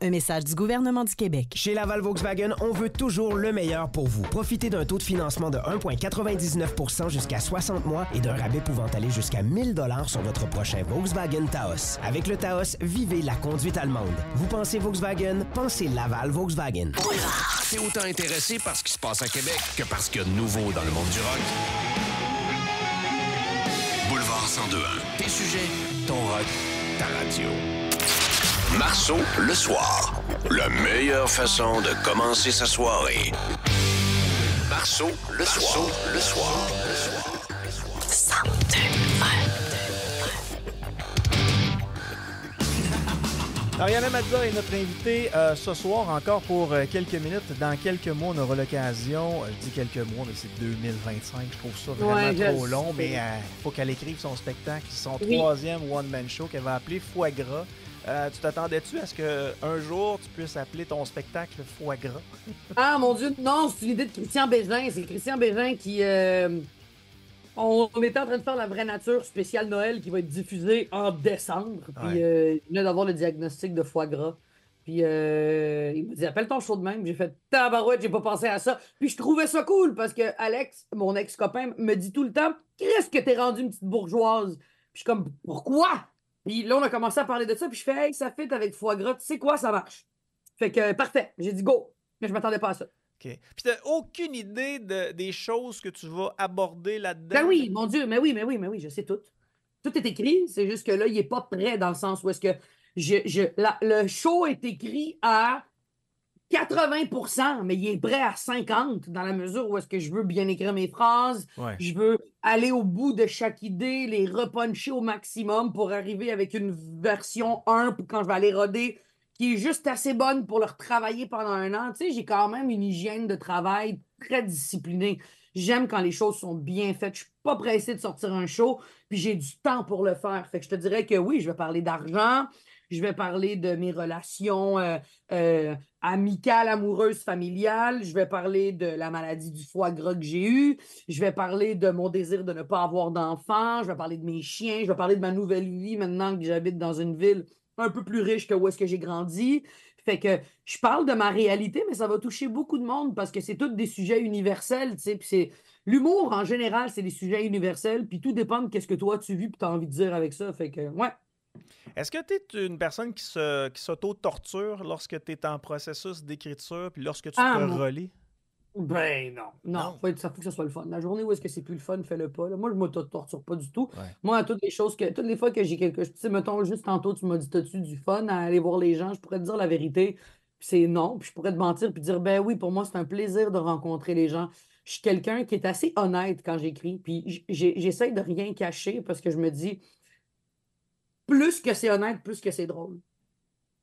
Un message du gouvernement du Québec. Chez Laval Volkswagen, on veut toujours le meilleur pour vous. Profitez d'un taux de financement de 1,99 jusqu'à 60 mois et d'un rabais pouvant aller jusqu'à 1000 sur votre prochain Volkswagen Taos. Avec le Taos, vivez la conduite allemande. Vous pensez Volkswagen, pensez Laval Volkswagen. C'est autant intéressé par ce qui se passe à Québec que par ce qu'il y a de nouveau dans le monde du rock. Boulevard 102.1. Tes sujets, ton rock, ta radio. Marceau, le soir. La meilleure façon de commencer sa soirée. Marceau, le soir. le soir. Le soir. Le Alors, est notre invitée euh, ce soir encore pour euh, quelques minutes. Dans quelques mois, on aura l'occasion, euh, je dis quelques mois, mais c'est 2025, je trouve ça vraiment trop long, mais il faut qu'elle écrive son spectacle, son troisième one-man show qu'elle va appeler Foie gras. Euh, tu t'attendais-tu à ce qu'un jour, tu puisses appeler ton spectacle Foie gras? ah, mon Dieu, non, c'est une idée de Christian Bézin. C'est Christian Bézin qui. Euh, on, était en train de faire la vraie nature spéciale Noël qui va être diffusée en décembre. Puis euh, il d'avoir le diagnostic de foie gras. Puis il me dit appelle ton show de même. J'ai fait tabarouette, j'ai pas pensé à ça. Puis je trouvais ça cool parce que Alex, mon ex-copain, me dit tout le temps Qu'est-ce que t'es rendu une petite bourgeoise Puis je suis comme Pourquoi puis là, on a commencé à parler de ça, puis je fais, hey, ça fit avec foie gras, tu sais quoi, ça marche. Fait que, parfait. J'ai dit go, mais je m'attendais pas à ça. OK. Puis t'as aucune idée des choses que tu vas aborder là-dedans? Ben oui, mon Dieu, mais oui, mais oui, mais oui, je sais tout. Tout est écrit, c'est juste que là, il est pas prêt dans le sens où est-ce que je, le show est écrit à 80 mais il est prêt à 50 dans la mesure où est-ce que je veux bien écrire mes phrases, je veux aller au bout de chaque idée, les repuncher au maximum pour arriver avec une version 1 pour quand je vais aller roder qui est juste assez bonne pour leur travailler pendant un an. Tu sais, j'ai quand même une hygiène de travail très disciplinée. J'aime quand les choses sont bien faites. Je suis pas pressé de sortir un show, puis j'ai du temps pour le faire. Fait que je te dirais que oui, je vais parler d'argent, je vais parler de mes relations euh, euh, amicale, amoureuse, familiale. Je vais parler de la maladie du foie gras que j'ai eue. Je vais parler de mon désir de ne pas avoir d'enfants. Je vais parler de mes chiens. Je vais parler de ma nouvelle vie maintenant que j'habite dans une ville un peu plus riche que où est-ce que j'ai grandi. Fait que je parle de ma réalité, mais ça va toucher beaucoup de monde parce que c'est tous des sujets universels, c'est l'humour en général, c'est des sujets universels. Puis tout dépend de qu'est-ce que toi tu vis, puis as envie de dire avec ça. Fait que ouais. Est-ce que tu es une personne qui, se, qui s'auto-torture lorsque tu es en processus d'écriture puis lorsque tu ah, te relis? Ben non, non, il faut être que ce soit le fun. La journée où est-ce que c'est plus le fun, fais-le pas. Moi, je m'auto-torture pas du tout. Moi, toutes les choses que. Toutes les fois que j'ai quelque chose. Tu sais, mettons, juste tantôt, tu m'as dit T'as-tu du fun à aller voir les gens? Je pourrais te dire la vérité, puis c'est non. Puis je pourrais te mentir, puis dire Ben oui, pour moi, c'est un plaisir de rencontrer les gens. Je suis quelqu'un qui est assez honnête quand j'écris, puis j'essaie de rien cacher parce que je me dis plus que c'est honnête, plus que c'est drôle.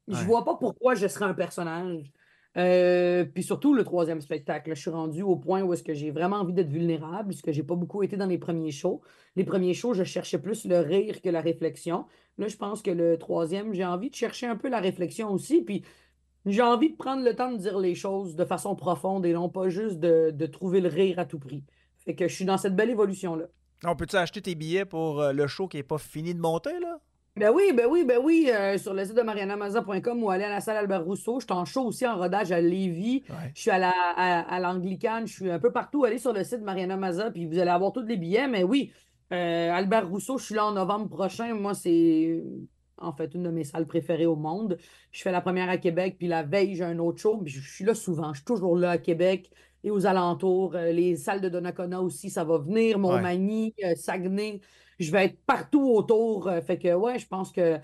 Je vois pas pourquoi je serais un personnage. Euh, puis surtout le troisième spectacle, je suis rendu au point où est-ce que j'ai vraiment envie d'être vulnérable, puisque j'ai pas beaucoup été dans les premiers shows. Les premiers shows, je cherchais plus le rire que la réflexion. Là, je pense que le troisième, j'ai envie de chercher un peu la réflexion aussi, puis j'ai envie de prendre le temps de dire les choses de façon profonde et non pas juste de, de trouver le rire à tout prix. Fait que je suis dans cette belle évolution là. On peut-tu acheter tes billets pour euh, le show qui est pas fini de monter là? Ben oui, ben oui, ben oui, euh, sur le site de marianamaza.com ou aller à la salle Albert Rousseau. Je suis en show aussi en rodage à Lévis. Je suis à, la, à, l'Anglicane, je suis un peu partout. Allez sur le site Mariana Maza, puis vous allez avoir tous les billets. Mais oui, euh, Albert Rousseau, je suis là en novembre prochain. Moi, c'est en fait une de mes salles préférées au monde. Je fais la première à Québec, puis la veille, j'ai un autre show. je suis là souvent, je suis toujours là à Québec et aux alentours. Euh, les salles de Donnacona aussi, ça va venir. Montmagny, Saguenay je vais être partout autour. Euh, fait que, ouais, je pense que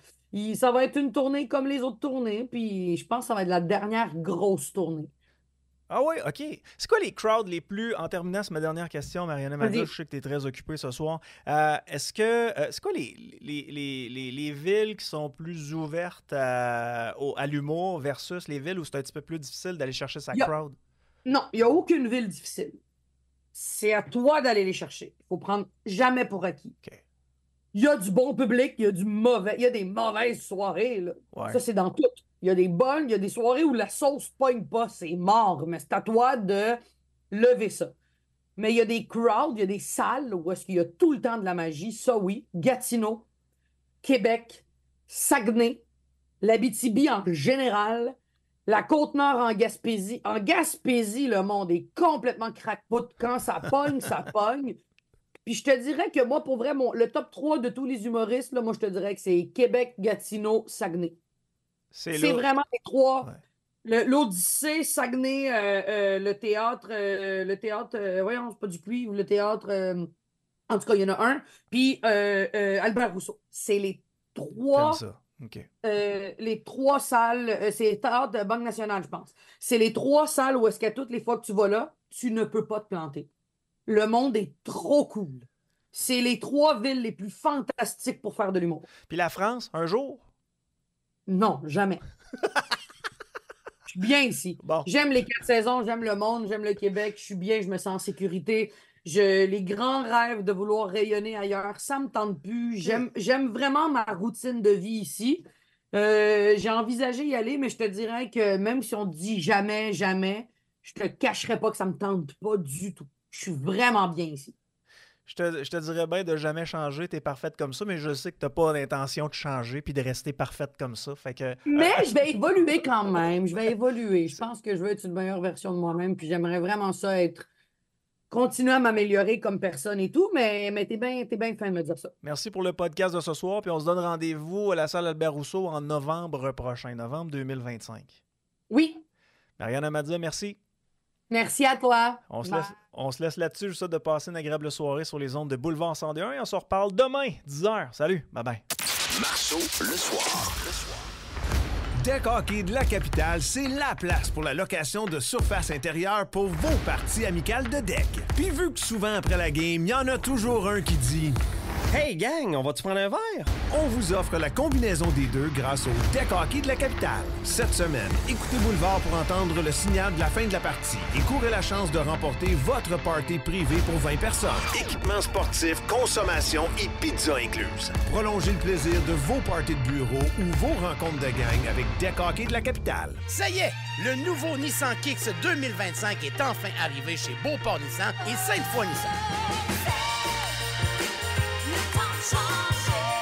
ça va être une tournée comme les autres tournées. Puis je pense que ça va être la dernière grosse tournée. Ah oui, OK. C'est quoi les crowds les plus. En terminant, c'est ma dernière question, Marianne. Je sais que tu es très occupée ce soir. Euh, est-ce que. Euh, c'est quoi les, les, villes qui sont plus ouvertes à, l'humour versus les villes où c'est un petit peu plus difficile d'aller chercher sa crowd? Non, il n'y a aucune ville difficile c'est à toi d'aller les chercher. Il faut prendre jamais pour acquis. Il y a du bon public, il y a du mauvais, il y a des mauvaises soirées. Ça, c'est dans tout. Il y a des bonnes, il y a des soirées où la sauce pogne pas, c'est mort, mais c'est à toi de lever ça. Mais il y a des crowds, il y a des salles où est-ce qu'il y a tout le temps de la magie, ça oui. Gatineau, Québec, Saguenay, l'Abitibi en général, la Côte-Nord en Gaspésie. En Gaspésie, le monde est complètement crackpot. Quand ça pogne, ça pogne. Puis je te dirais que moi, pour vrai, le top 3 de tous les humoristes, là, moi, je te dirais que c'est Québec, Gatineau, Saguenay. C'est vraiment les trois. L'Odyssée, Saguenay, euh, euh, le théâtre, euh, le théâtre, voyons, pas du ou le théâtre, en tout cas, il y en a un. Puis Albert Rousseau. C'est les trois euh, les trois salles, euh, c'est la de Banque nationale, je pense. C'est les trois salles où est-ce qu'à toutes les fois que tu vas là, tu ne peux pas te planter. Le monde est trop cool. C'est les trois villes les plus fantastiques pour faire de l'humour. Puis la France, un jour? Non, jamais. je suis bien ici. J'aime les quatre saisons, j'aime le monde, j'aime le Québec, je suis bien, je me sens en sécurité les grands rêves de vouloir rayonner ailleurs, ça me tente plus. J'aime, hmm. vraiment ma routine de vie ici. Euh, j'ai envisagé y aller, mais je te dirais que même si on dit jamais, jamais, je te cacherai pas que ça me tente pas du tout. Je suis vraiment bien ici. Je te, dirais bien de jamais changer, tu es parfaite comme ça, mais je sais que t'as pas l'intention de changer puis de rester parfaite comme ça. Fait que... Euh, mais euh, je vais évoluer quand même, je vais évoluer. Je pense que je veux être une meilleure version de moi-même, puis j'aimerais vraiment ça être Continue à m'améliorer comme personne et tout, mais, mais t'es bien ben fin de me dire ça. Merci pour le podcast de ce soir, puis on se donne rendez-vous à la salle Albert Rousseau en novembre prochain, novembre 2025. Oui. Marianne Amadia, merci. Merci à toi. On se, laisse, on se là-dessus, juste de passer une agréable soirée sur les ondes de Boulevard 101 et on se reparle demain, 10h. Salut, bye bye. Marceau, le soir. Le soir. Deck Hockey de la capitale, c'est la place pour la location de surface intérieure pour vos parties amicales de deck. Puis vu que souvent après la game, il y en a toujours un qui dit Hey gang, on va-tu prendre un verre? On vous offre la combinaison des deux grâce au deck hockey de la capitale. Cette semaine, écoutez Boulevard pour entendre le signal de la fin de la partie et courez la chance de remporter votre party privée pour 20 personnes. Équipement sportif, consommation et pizza incluse. Prolongez le plaisir de vos parties de bureau ou vos rencontres de gang avec deck hockey de la capitale. Ça y est, le nouveau Nissan Kicks 2025 est enfin arrivé chez Beauport Nissan et Sainte-Foy Nissan.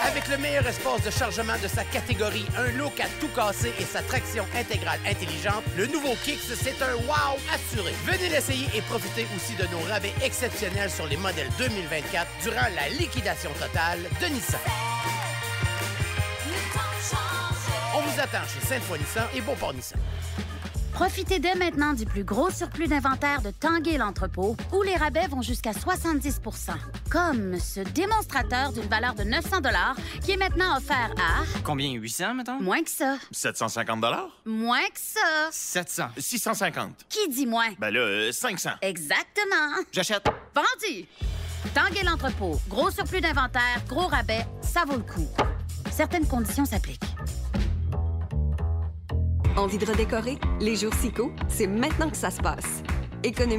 Avec le meilleur espace de chargement de sa catégorie, un look à tout casser et sa traction intégrale intelligente, le nouveau Kicks, c'est un wow assuré. Venez l'essayer et profitez aussi de nos rabais exceptionnels sur les modèles 2024 durant la liquidation totale de Nissan. On vous attend chez Sainte-Foy-Nissan et Beauport-Nissan. Profitez dès maintenant du plus gros surplus d'inventaire de Tanguay l'entrepôt, où les rabais vont jusqu'à 70 Comme ce démonstrateur d'une valeur de 900 qui est maintenant offert à... Combien? 800, mettons? Moins que ça. 750 Moins que ça. 700. 650. Qui dit moins? Ben là, 500. Euh, Exactement. J'achète. Vendu! Tanguay l'entrepôt. Gros surplus d'inventaire, gros rabais, ça vaut le coup. Certaines conditions s'appliquent. Envie de redécorer? Les jours psycho, c'est maintenant que ça se passe. Économie